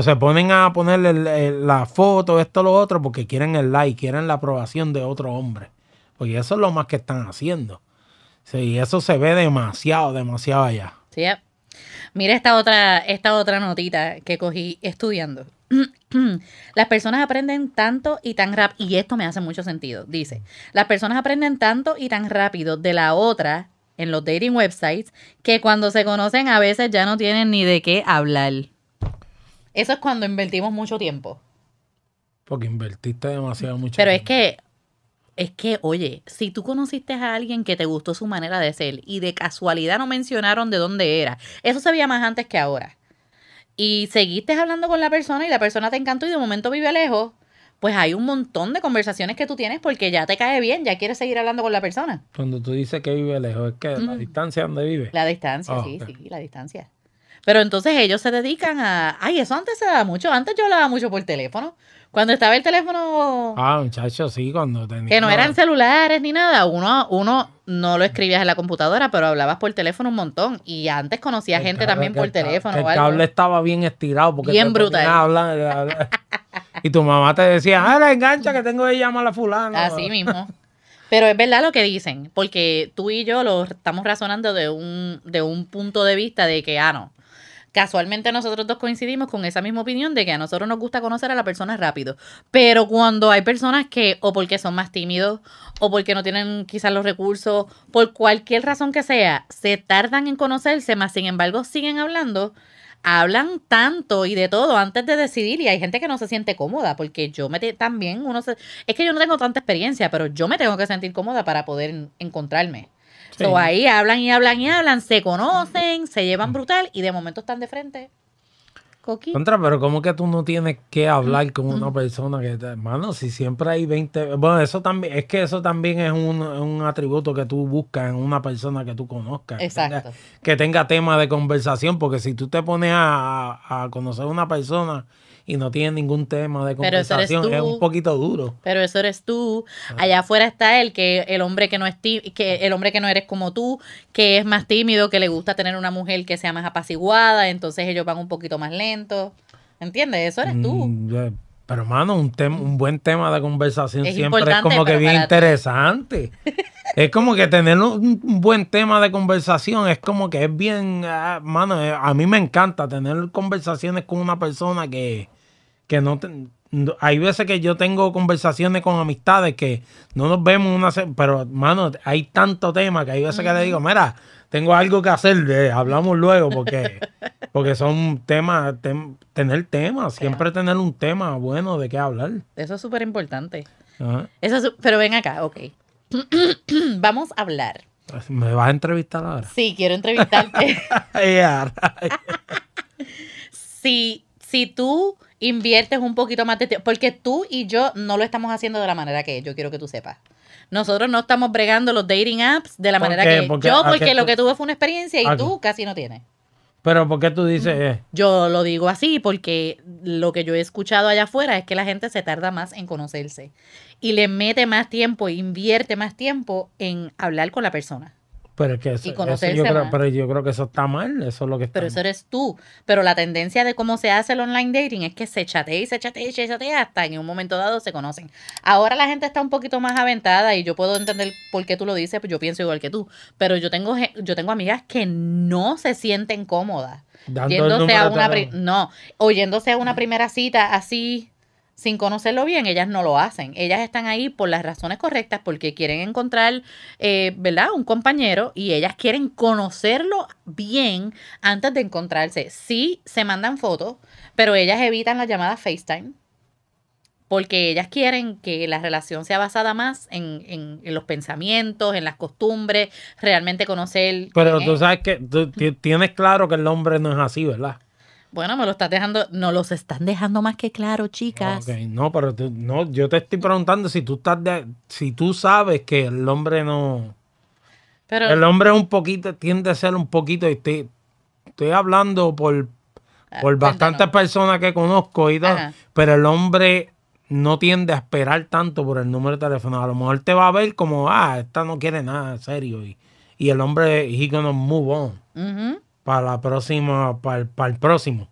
se ponen a ponerle la foto, esto, lo otro, porque quieren el like, quieren la aprobación de otro hombre. Porque eso es lo más que están haciendo. Sí, eso se ve demasiado, demasiado allá. Sí. Mira esta otra, esta otra notita que cogí estudiando. las personas aprenden tanto y tan rápido, y esto me hace mucho sentido, dice, las personas aprenden tanto y tan rápido de la otra en los dating websites que cuando se conocen a veces ya no tienen ni de qué hablar. Eso es cuando invertimos mucho tiempo. Porque invertiste demasiado mucho Pero es que es que, oye, si tú conociste a alguien que te gustó su manera de ser y de casualidad no mencionaron de dónde era, eso se veía más antes que ahora. Y seguiste hablando con la persona y la persona te encantó y de momento vive lejos, pues hay un montón de conversaciones que tú tienes porque ya te cae bien, ya quieres seguir hablando con la persona. Cuando tú dices que vive lejos, es que la distancia donde vive. La distancia, sí, sí, la distancia. Pero entonces ellos se dedican a, ay, eso antes se daba mucho, antes yo hablaba mucho por teléfono. Cuando estaba el teléfono. Ah, muchachos, sí, cuando tenía. Que no eran celulares ni nada. Uno, uno no lo escribías en la computadora, pero hablabas por teléfono un montón. Y antes conocía gente también por teléfono. El cable estaba bien estirado porque. Bien brutal. y tu mamá te decía, ah, la engancha que tengo que llamar a la fulana. Así mismo. Pero es verdad lo que dicen, porque tú y yo lo estamos razonando de un, de un punto de vista de que, ah, no, Casualmente nosotros dos coincidimos con esa misma opinión de que a nosotros nos gusta conocer a la persona rápido. Pero cuando hay personas que o porque son más tímidos o porque no tienen quizás los recursos, por cualquier razón que sea, se tardan en conocerse, más sin embargo siguen hablando, hablan tanto y de todo antes de decidir y hay gente que no se siente cómoda porque yo me también uno es que yo no tengo tanta experiencia, pero yo me tengo que sentir cómoda para poder encontrarme. Sí. ahí hablan y hablan y hablan, se conocen, se llevan brutal y de momento están de frente. Contra, pero ¿cómo que tú no tienes que hablar con una persona que, hermano, si siempre hay 20... Bueno, eso también, es que eso también es un, un atributo que tú buscas en una persona que tú conozcas. Exacto. Que tenga, tema de conversación, porque si tú te pones a, a conocer a una persona y no tiene ningún tema de conversación. es un poquito duro. Pero eso eres tú. Ah. Allá afuera está el que el hombre que no es que el hombre que no eres como tú, que es más tímido, que le gusta tener una mujer que sea más apaciguada, entonces ellos van un poquito más lentos. ¿Entiendes? Eso eres tú. Mm, pero, hermano, un, tema, un buen tema de conversación siempre es como que bien interesante. es como que tener un, buen tema de conversación es como que es bien, ah, mano, eh, a mí me encanta tener conversaciones con una persona que, que no... hay veces que yo tengo conversaciones con amistades que no nos vemos una pero mano, hay tanto tema que hay veces que le digo, mira, tengo algo que hacer, eh, hablamos luego porque porque son temas, tener temas, siempre tener un tema bueno de qué hablar. Eso es súper importante. Eso pero ven acá, ok. Vamos a hablar. ¿Me vas a entrevistar ahora? Sí, quiero entrevistarte. sí si, si tú inviertes un poquito más de tiempo. Porque tú y yo no lo estamos haciendo de la manera que yo quiero que tú sepas. Nosotros no estamos bregando los dating apps de la manera que yo, porque lo que tuve fue una experiencia y ah, tú casi no tienes. Pero ¿por qué tú dices? Mm, eh? Yo lo digo así porque lo que yo he escuchado allá afuera es que la gente se tarda más en conocerse y le mete más tiempo, invierte más tiempo en hablar con la persona. Pero, es que eso, yo creo, pero yo creo que eso está mal, eso es lo que está Pero eso eres tú. Pero la tendencia de cómo se hace el online dating es que se chatea y se chatea y se chatea hasta en un momento dado se conocen. Ahora la gente está un poquito más aventada y yo puedo entender por qué tú lo dices, pues yo pienso igual que tú. Pero yo tengo, yo tengo amigas que no se sienten cómodas. no, oyéndose a una primera cita así sin conocerlo bien, ellas no lo hacen. Ellas están ahí por las razones correctas, porque quieren encontrar, eh, ¿verdad? Un compañero y ellas quieren conocerlo bien antes de encontrarse. Sí, se mandan fotos, pero ellas evitan la llamada FaceTime, porque ellas quieren que la relación sea basada más en, los pensamientos, en las costumbres, realmente conocer. Pero tú sabes que tienes claro que el hombre no es así, ¿verdad? Bueno, me lo estás dejando, no los están dejando más que claro, chicas. Okay, no, pero no, yo te estoy preguntando si tú estás si tú sabes que el hombre no. Pero, el hombre un poquito, tiende a ser un poquito, estoy, estoy hablando por, ah, por bastantes personas que conozco y tal, pero el hombre no tiende a esperar tanto por el número de teléfono. A lo mejor te va a ver como, ah, esta no quiere nada, en serio. Y, el hombre, he gonna move on para la próxima, para, el próximo.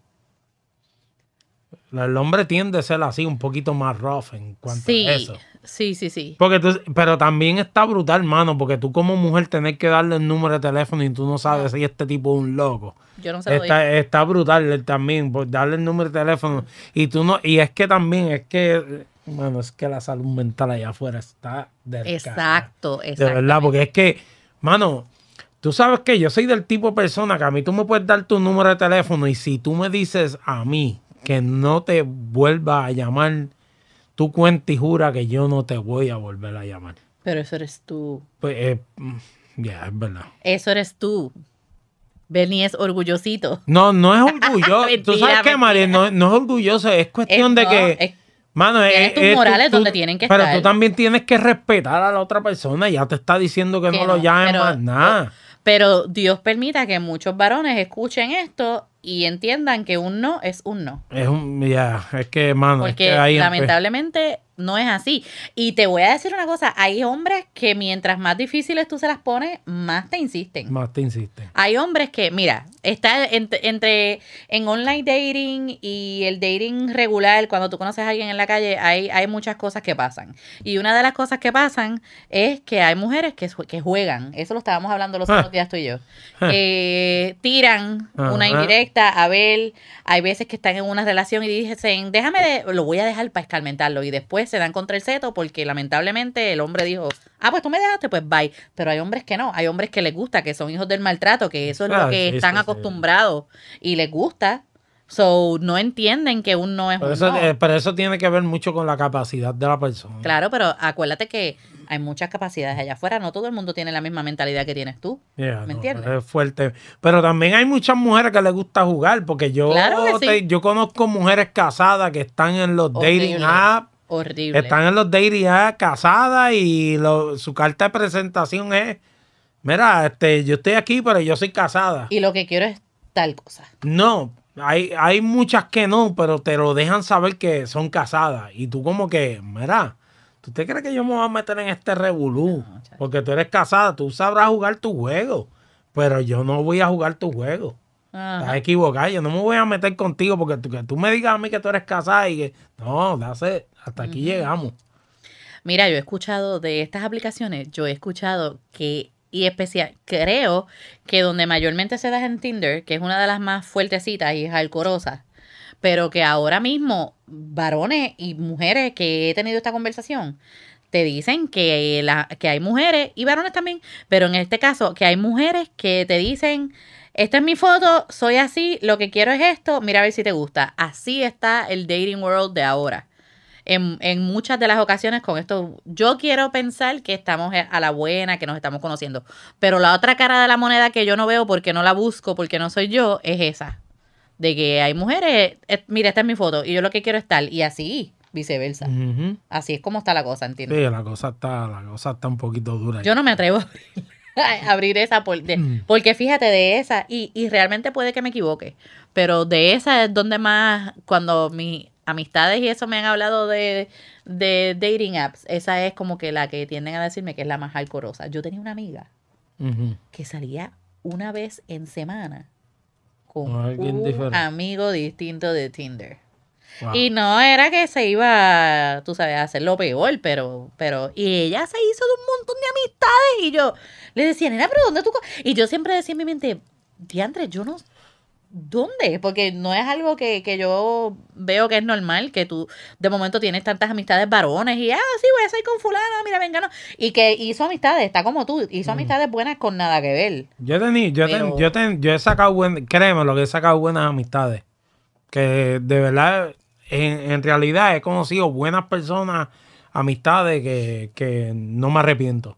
El hombre tiende a ser así, un poquito más rough en cuanto sí, a eso. Sí, sí, sí. Porque tú, pero también está brutal, mano, porque tú como mujer tenés que darle el número de teléfono y tú no sabes si este tipo es un loco. Yo no sé. Está, está brutal también, por pues, darle el número de teléfono. Y tú no, y es que también, es que, bueno, es que la salud mental allá afuera está de Exacto, exacto. De verdad, porque es que, mano, Tú sabes que yo soy del tipo de persona que a mí tú me puedes dar tu número de teléfono y si tú me dices a mí que no te vuelva a llamar, tú cuenta y jura que yo no te voy a volver a llamar. Pero eso eres tú. Pues, eh, mm, ya, es verdad. Eso eres tú. Benny es orgullosito. No, no es orgulloso. tú sabes que, María, no, es orgulloso. Es cuestión de que. Es, tus morales donde tienen que estar. Pero tú también tienes que respetar a la otra persona. Ya te está diciendo que, no, lo llames más nada. Pero Dios permita que muchos varones escuchen esto y entiendan que un no es un no. Es un, ya, es que, mano, Porque lamentablemente no es así. Y te voy a decir una cosa, hay hombres que mientras más difíciles tú se las pones, más te insisten. Más te insisten. Hay hombres que, mira, está entre, en online dating y el dating regular, cuando tú conoces a alguien en la calle, hay, hay muchas cosas que pasan. Y una de las cosas que pasan es que hay mujeres que, que juegan, eso lo estábamos hablando los ah. otros días tú y yo, ah. eh, tiran una indirecta a ver, hay veces que están en una relación y dicen, déjame, de, lo voy a dejar para escalmentarlo y después se dan contra el seto porque lamentablemente el hombre dijo, ah, pues tú me dejaste, pues bye. Pero hay hombres que no, hay hombres que les gusta, que son hijos del maltrato, que eso es lo ah, que están acostumbrados y les gusta. So, no entienden que uno no es pero un eso, eh, pero eso tiene que ver mucho con la capacidad de la persona. Claro, pero acuérdate que hay muchas capacidades allá afuera. No todo el mundo tiene la misma mentalidad que tienes tú. ¿Me entiendes? fuerte. Pero también hay muchas mujeres que les gusta jugar, porque yo, yo conozco mujeres casadas que están en los dating apps Horrible. Están en los daily ya casadas y su carta de presentación es, mira, este, yo estoy aquí, pero yo soy casada. Y lo que quiero es tal cosa. No, hay, hay muchas que no, pero te lo dejan saber que son casadas. Y tú como que, mira, ¿tú te crees que yo me voy a meter en este revolú? Porque tú eres casada, tú sabrás jugar tu juego, pero yo no voy a jugar tu juego. Estás equivocado, yo no me voy a meter contigo porque tú, me digas a mí que tú eres casada y que no, dáse hasta aquí llegamos. Mira, yo he escuchado de estas aplicaciones, yo he escuchado que, y especial, creo que donde mayormente se da en Tinder, que es una de las más fuertecitas y es alcorosa, pero que ahora mismo varones y mujeres que he tenido esta conversación, te dicen que, la, que hay mujeres y varones también, pero en este caso que hay mujeres que te dicen, esta es mi foto, soy así, lo que quiero es esto, mira a ver si te gusta. Así está el dating world de ahora en, muchas de las ocasiones con esto. Yo quiero pensar que estamos a la buena, que nos estamos conociendo. Pero la otra cara de la moneda que yo no veo porque no la busco, porque no soy yo, es esa. De que hay mujeres, eh, mira, esta es mi foto y yo lo que quiero es tal. Y así viceversa. Así es como está la cosa, ¿entiendes? Sí, la cosa está, la cosa está un poquito dura. Yo no me atrevo a abrir esa, mm. porque fíjate, de esa, y, y, realmente puede que me equivoque, pero de esa es donde más, cuando mi, amistades y eso me han hablado de, de dating apps. Esa es como que la que tienden a decirme que es la más alcorosa. Yo tenía una amiga que salía una vez en semana con un amigo distinto de Tinder. Y no era que se iba, tú sabes, a hacer lo peor, pero, pero, y ella se hizo de un montón de amistades y yo le decía, nena, pero ¿dónde tú? Y yo siempre decía en mi mente, diantre, yo no, ¿dónde? Porque no es algo que, yo veo que es normal, que tú de momento tienes tantas amistades varones y, ah, sí, voy a salir con fulano, mira, venga, no. Y que hizo amistades, está como tú, hizo amistades buenas con nada que ver. Yo, tení, yo, yo, he sacado, buenas, créeme lo que he sacado buenas amistades, que de verdad, en, realidad he conocido buenas personas, amistades que, que no me arrepiento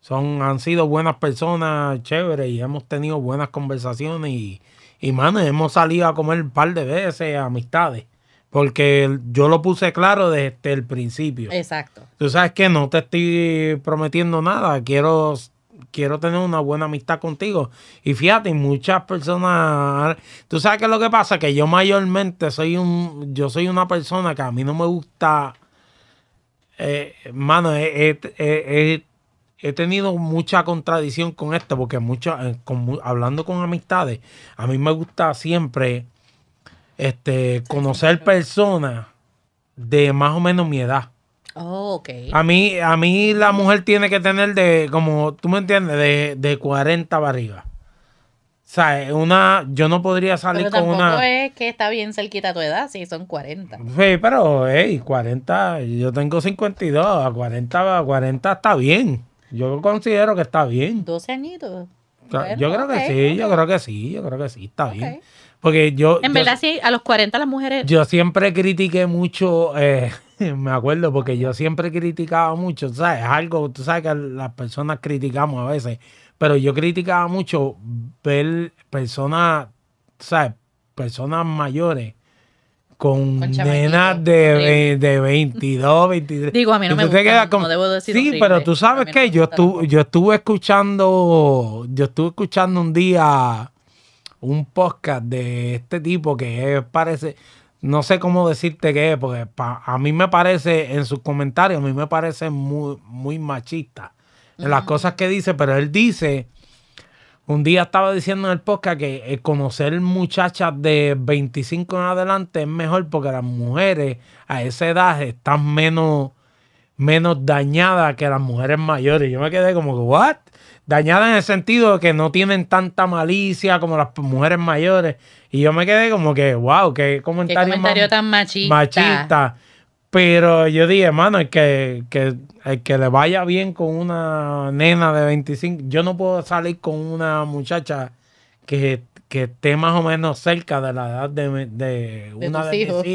son han sido buenas personas, chéveres y hemos tenido buenas conversaciones y y, mano, hemos salido a comer un par de veces, amistades. Porque yo lo puse claro desde el principio. Exacto. Tú sabes que no te estoy prometiendo nada. Quiero, quiero tener una buena amistad contigo. Y fíjate, muchas personas. Tú sabes que lo que pasa que yo mayormente soy un. Yo soy una persona que a mí no me gusta. Eh, mano, es, he tenido mucha contradicción con esto, porque mucho, eh, hablando con amistades, a mí me gusta siempre este, conocer personas de más o menos mi edad. Oh, okay. A mí, a mí la mujer tiene que tener de, como tú me entiendes, de, 40 para O sea, una, yo no podría salir pero con una. es que está bien cerquita tu edad, si son 40. Sí, pero, hey, 40, yo tengo 52, a 40, a 40 está bien. Yo considero que está bien. 12 añitos. yo creo que sí, yo creo que sí, yo creo que sí, está bien. Porque yo. En verdad, sí, a los 40 las mujeres. Yo siempre critiqué mucho, eh, me acuerdo, porque yo siempre criticaba mucho, ¿sabes? Algo, tú sabes que las personas criticamos a veces, pero yo criticaba mucho ver personas, ¿sabes? Personas mayores con, de, de, 22, 23. Digo, a mí no me debo Sí, pero tú sabes que yo, estuve, yo estuve escuchando, yo estuve escuchando un día un podcast de este tipo que parece, no sé cómo decirte qué, es, porque a mí me parece, en sus comentarios, a mí me parece muy, muy machista en las cosas que dice, pero él dice un día estaba diciendo en el podcast que eh, conocer muchachas de 25 en adelante es mejor porque las mujeres a esa edad están menos, menos dañadas que las mujeres mayores. Yo me quedé como que, ¿what? Dañadas en el sentido de que no tienen tanta malicia como las mujeres mayores. Y yo me quedé como que, wow, qué comentario, comentario tan machista. machista. Pero yo dije, hermano, el que, que le vaya bien con una nena de 25, yo no puedo salir con una muchacha que, esté más o menos cerca de la edad de, una de,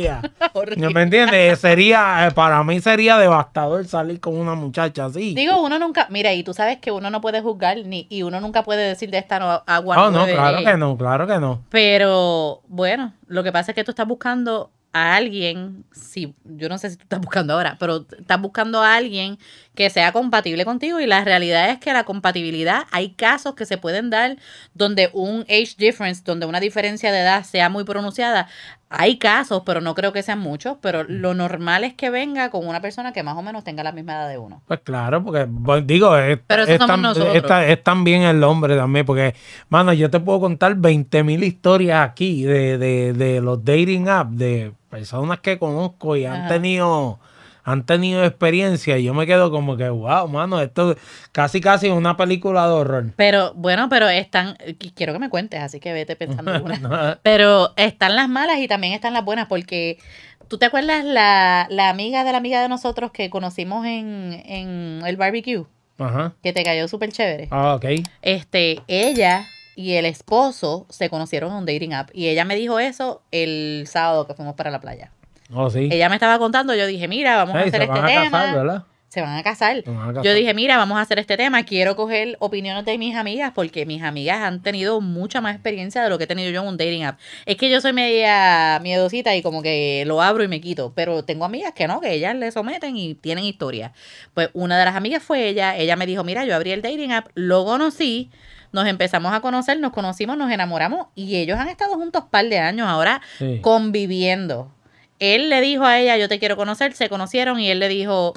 ¿Me entiendes? Eh, sería, eh, para mí sería devastador salir con una muchacha así. Digo, uno nunca, mira, y tú sabes que uno no puede juzgar ni, y uno nunca puede decir de esta no, agua. Oh, no, claro que no, claro que no. Pero bueno, lo que pasa es que tú estás buscando alguien, si yo no sé si tú estás buscando ahora, pero estás buscando a alguien que sea compatible contigo y la realidad es que la compatibilidad, hay casos que se pueden dar donde un age difference, donde una diferencia de edad sea muy pronunciada, hay casos, pero no creo que sean muchos, pero lo normal es que venga con una persona que más o menos tenga la misma edad de uno. Pues claro, porque pues, digo, es, es, también el hombre también, porque, mano, yo te puedo contar 20.000 mil historias aquí de, de, de los dating apps, de personas que conozco y han tenido han tenido experiencia y yo me quedo como que, wow, mano, esto casi casi es una película de horror. Pero bueno, pero están, quiero que me cuentes, así que vete pensando. Alguna. Pero están las malas y también están las buenas porque... ¿Tú te acuerdas la, amiga de la amiga de nosotros que conocimos en, en el barbecue? Ajá. Que te cayó súper chévere. Ah, ok. Este, ella y el esposo se conocieron en un dating app. Y ella me dijo eso el sábado que fuimos para la playa. Oh, ella me estaba contando, yo dije, mira, vamos a hacer este tema. se van a casar. Yo dije, mira, vamos a hacer este tema. Quiero coger opiniones de mis amigas porque mis amigas han tenido mucha más experiencia de lo que he tenido yo en un dating app. Es que yo soy media miedosita y como que lo abro y me quito. Pero tengo amigas que no, que ellas le someten y tienen historia. Pues una de las amigas fue ella. Ella me dijo, mira, yo abrí el dating app, lo conocí nos empezamos a conocer, nos conocimos, nos enamoramos y ellos han estado juntos un par de años ahora conviviendo. Él le dijo a ella, yo te quiero conocer, se conocieron y él le dijo,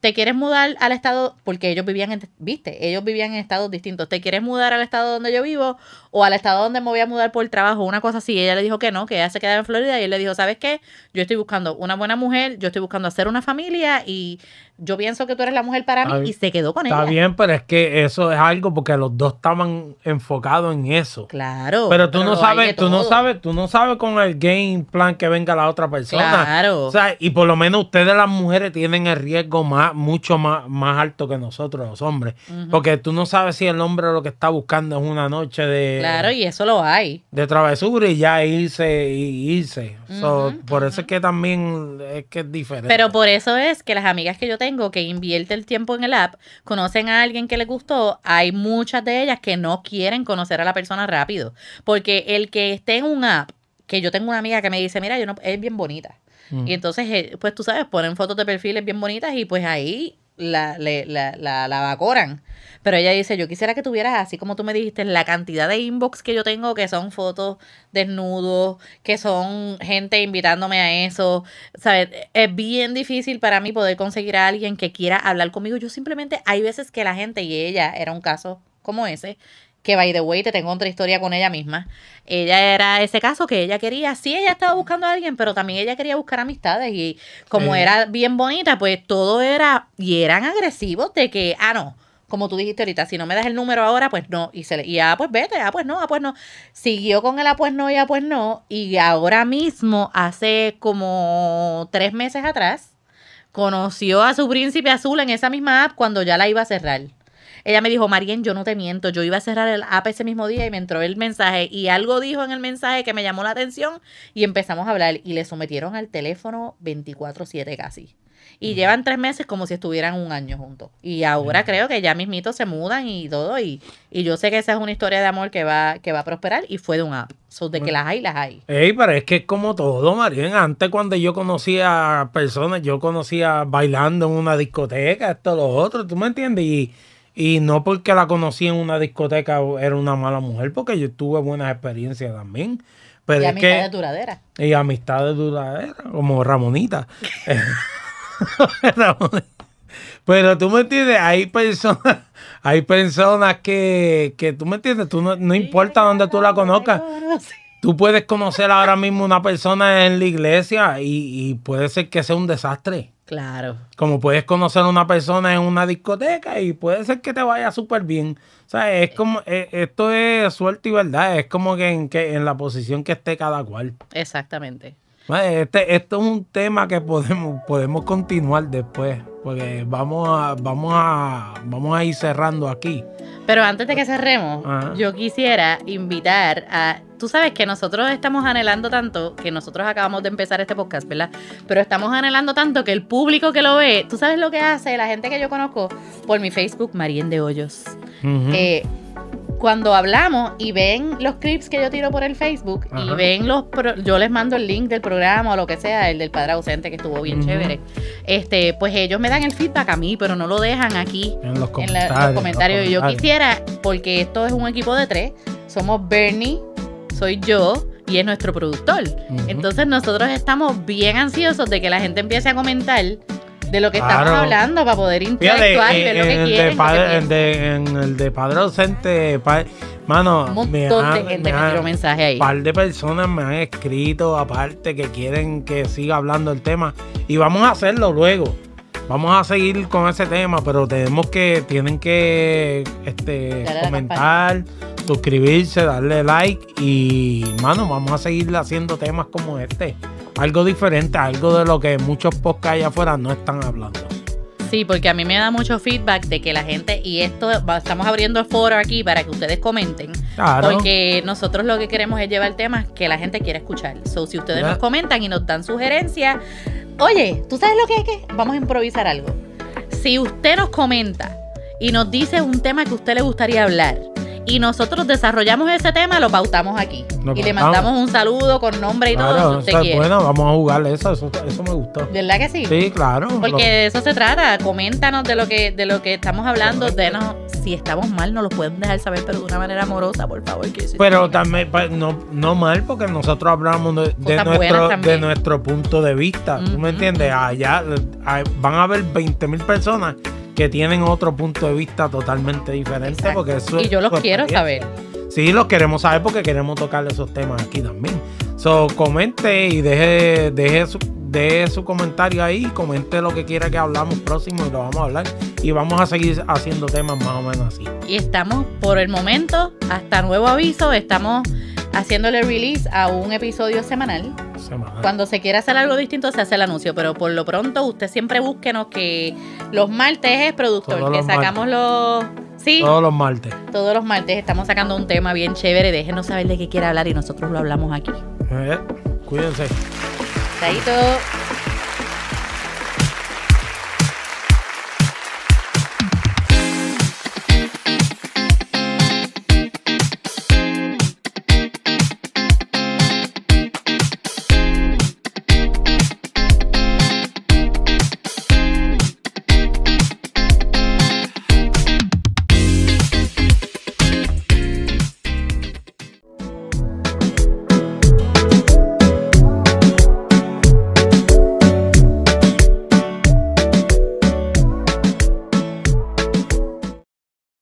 te quieres mudar al estado, porque ellos vivían en, viste, ellos vivían en estados distintos, te quieres mudar al estado donde yo vivo o al estado donde me voy a mudar por trabajo, una cosa así, ella le dijo que no, que ella se quedaba en Florida y él le dijo, ¿sabes qué? Yo estoy buscando una buena mujer, yo estoy buscando hacer una familia y yo pienso que tú eres la mujer para mí y se quedó con ella. Está bien, pero es que eso es algo porque los dos estaban enfocados en eso. Claro. Pero tú no sabes, tú no sabes, tú no sabes con el game plan que venga la otra persona. Claro. O sea, y por lo menos ustedes las mujeres tienen el riesgo más mucho más, alto que nosotros los hombres. Porque tú no sabes si el hombre lo que está buscando es una noche de... Claro, y eso lo hay. De travesura y ya irse, y irse. por eso es que también es que es diferente. Pero por eso es que las amigas que yo tengo que invierte el tiempo en el app, conocen a alguien que les gustó, hay muchas de ellas que no quieren conocer a la persona rápido. Porque el que esté en un app, que yo tengo una amiga que me dice, mira, yo no, es bien bonita Mm. Y entonces, eh, pues tú sabes, ponen fotos de perfiles bien bonitas y pues ahí la, le, la, la, la, vacoran. Pero ella dice, yo quisiera que tuvieras, así como tú me dijiste, la cantidad de inbox que yo tengo, que son fotos desnudos, que son gente invitándome a eso. ¿Sabes? Es bien difícil para mí poder conseguir a alguien que quiera hablar conmigo. Yo simplemente, hay veces que la gente, y ella era un caso como ese, que by the way, te tengo otra historia con ella misma. Ella era ese caso que ella quería, sí, ella estaba buscando a alguien, pero también ella quería buscar amistades y como era bien bonita, pues todo era, y eran agresivos de que, ah, no, como tú dijiste ahorita, si no me das el número ahora, pues no. Y, se le, y ah, pues vete, ah, pues no, ah, pues no. Siguió con el ah, pues no y ah, pues no. Y ahora mismo, hace como tres meses atrás, conoció a su príncipe azul en esa misma app cuando ya la iba a cerrar. Ella me dijo, Marien, yo no te miento, yo iba a cerrar el app ese mismo día y me entró el mensaje y algo dijo en el mensaje que me llamó la atención y empezamos a hablar y le sometieron al teléfono 24/7 casi. Y llevan tres meses como si estuvieran un año juntos. Y ahora creo que ya mis mitos se mudan y todo. Y, y yo sé que esa es una historia de amor que va, que va a prosperar y fue de un app. de que las hay, las hay. Ey, pero es que es como todo, Marín. Antes cuando yo conocía personas, yo conocía bailando en una discoteca, esto, lo otro, ¿tú me entiendes? Y y no porque la conocí en una discoteca era una mala mujer, porque yo tuve buenas experiencias también. Pero y es amistades duraderas. Y amistades duraderas, como Ramonita. Pero tú me entiendes, hay personas, hay personas que, que tú me entiendes, tú no, importa dónde tú la conozcas. Tú puedes conocer ahora mismo una persona en la iglesia y puede ser que sea un desastre. Claro. Como puedes conocer a una persona en una discoteca y puede ser que te vaya súper bien. O sea, es como, e, esto es suerte y verdad, es como que en, que en la posición que esté cada cual. Exactamente. Este, esto es un tema que podemos, podemos continuar después, porque vamos a, vamos a, vamos a ir cerrando aquí. Pero antes de que cerremos, yo quisiera invitar a. Tú sabes que nosotros estamos anhelando tanto, que nosotros acabamos de empezar este podcast, ¿verdad? Pero estamos anhelando tanto que el público que lo ve, tú sabes lo que hace la gente que yo conozco por mi Facebook, Marien de Hoyos cuando hablamos y ven los clips que yo tiro por el Facebook y ven los yo les mando el link del programa o lo que sea, el del padre ausente que estuvo bien chévere. Este, pues ellos me dan el feedback a mí, pero no lo dejan aquí en los comentarios. yo quisiera, porque esto es un equipo de tres, somos Bernie, soy yo, y es nuestro productor. Entonces nosotros estamos bien ansiosos de que la gente empiece a comentar de lo que estamos hablando para poder interactuar en, el de padre ausente, mano, un montón de gente me, ha mensaje ahí. Un par de personas me han escrito aparte que quieren que siga hablando el tema y vamos a hacerlo luego. Vamos a seguir con ese tema, pero tenemos que, tienen que este, comentar, suscribirse, darle like y, mano, vamos a seguir haciendo temas como este algo diferente, algo de lo que muchos podcasts allá afuera no están hablando. Sí, porque a mí me da mucho feedback de que la gente, y esto estamos abriendo el foro aquí para que ustedes comenten, porque nosotros lo que queremos es llevar temas que la gente quiere escuchar. So, si ustedes nos comentan y nos dan sugerencias, oye, ¿tú sabes lo que es que? Vamos a improvisar algo. Si usted nos comenta y nos dice un tema que a usted le gustaría hablar, y nosotros desarrollamos ese tema, lo pautamos aquí. y le mandamos un saludo con nombre y todo. Si bueno, vamos a jugar eso, eso, me gustó. ¿Verdad que sí? Sí, claro. Porque de eso se trata. Coméntanos de lo que, de lo que estamos hablando. Denos, si estamos mal, nos lo pueden dejar saber, pero de una manera amorosa, por favor. pero también, pues, no, mal, porque nosotros hablamos de, nuestro, de nuestro punto de vista. ¿Tú me entiendes? Allá eh, van a haber 20.000 mil personas que tienen otro punto de vista totalmente diferente. Porque eso y yo los quiero saber. Sí, los queremos saber porque queremos tocar esos temas aquí también. So, comente y deje, deje, su, deje su comentario ahí, comente lo que quiera que hablamos próximo y lo vamos a hablar. Y vamos a seguir haciendo temas más o menos así. Y estamos por el momento, hasta nuevo aviso, estamos haciéndole release a un episodio semanal. Cuando se quiera hacer algo distinto se hace el anuncio, pero por lo pronto usted siempre búsquenos que los martes es productor, que sacamos los... Sí. Todos los martes. Todos los martes estamos sacando un tema bien chévere, déjenos saber de qué quiere hablar y nosotros lo hablamos aquí. Eh, cuídense.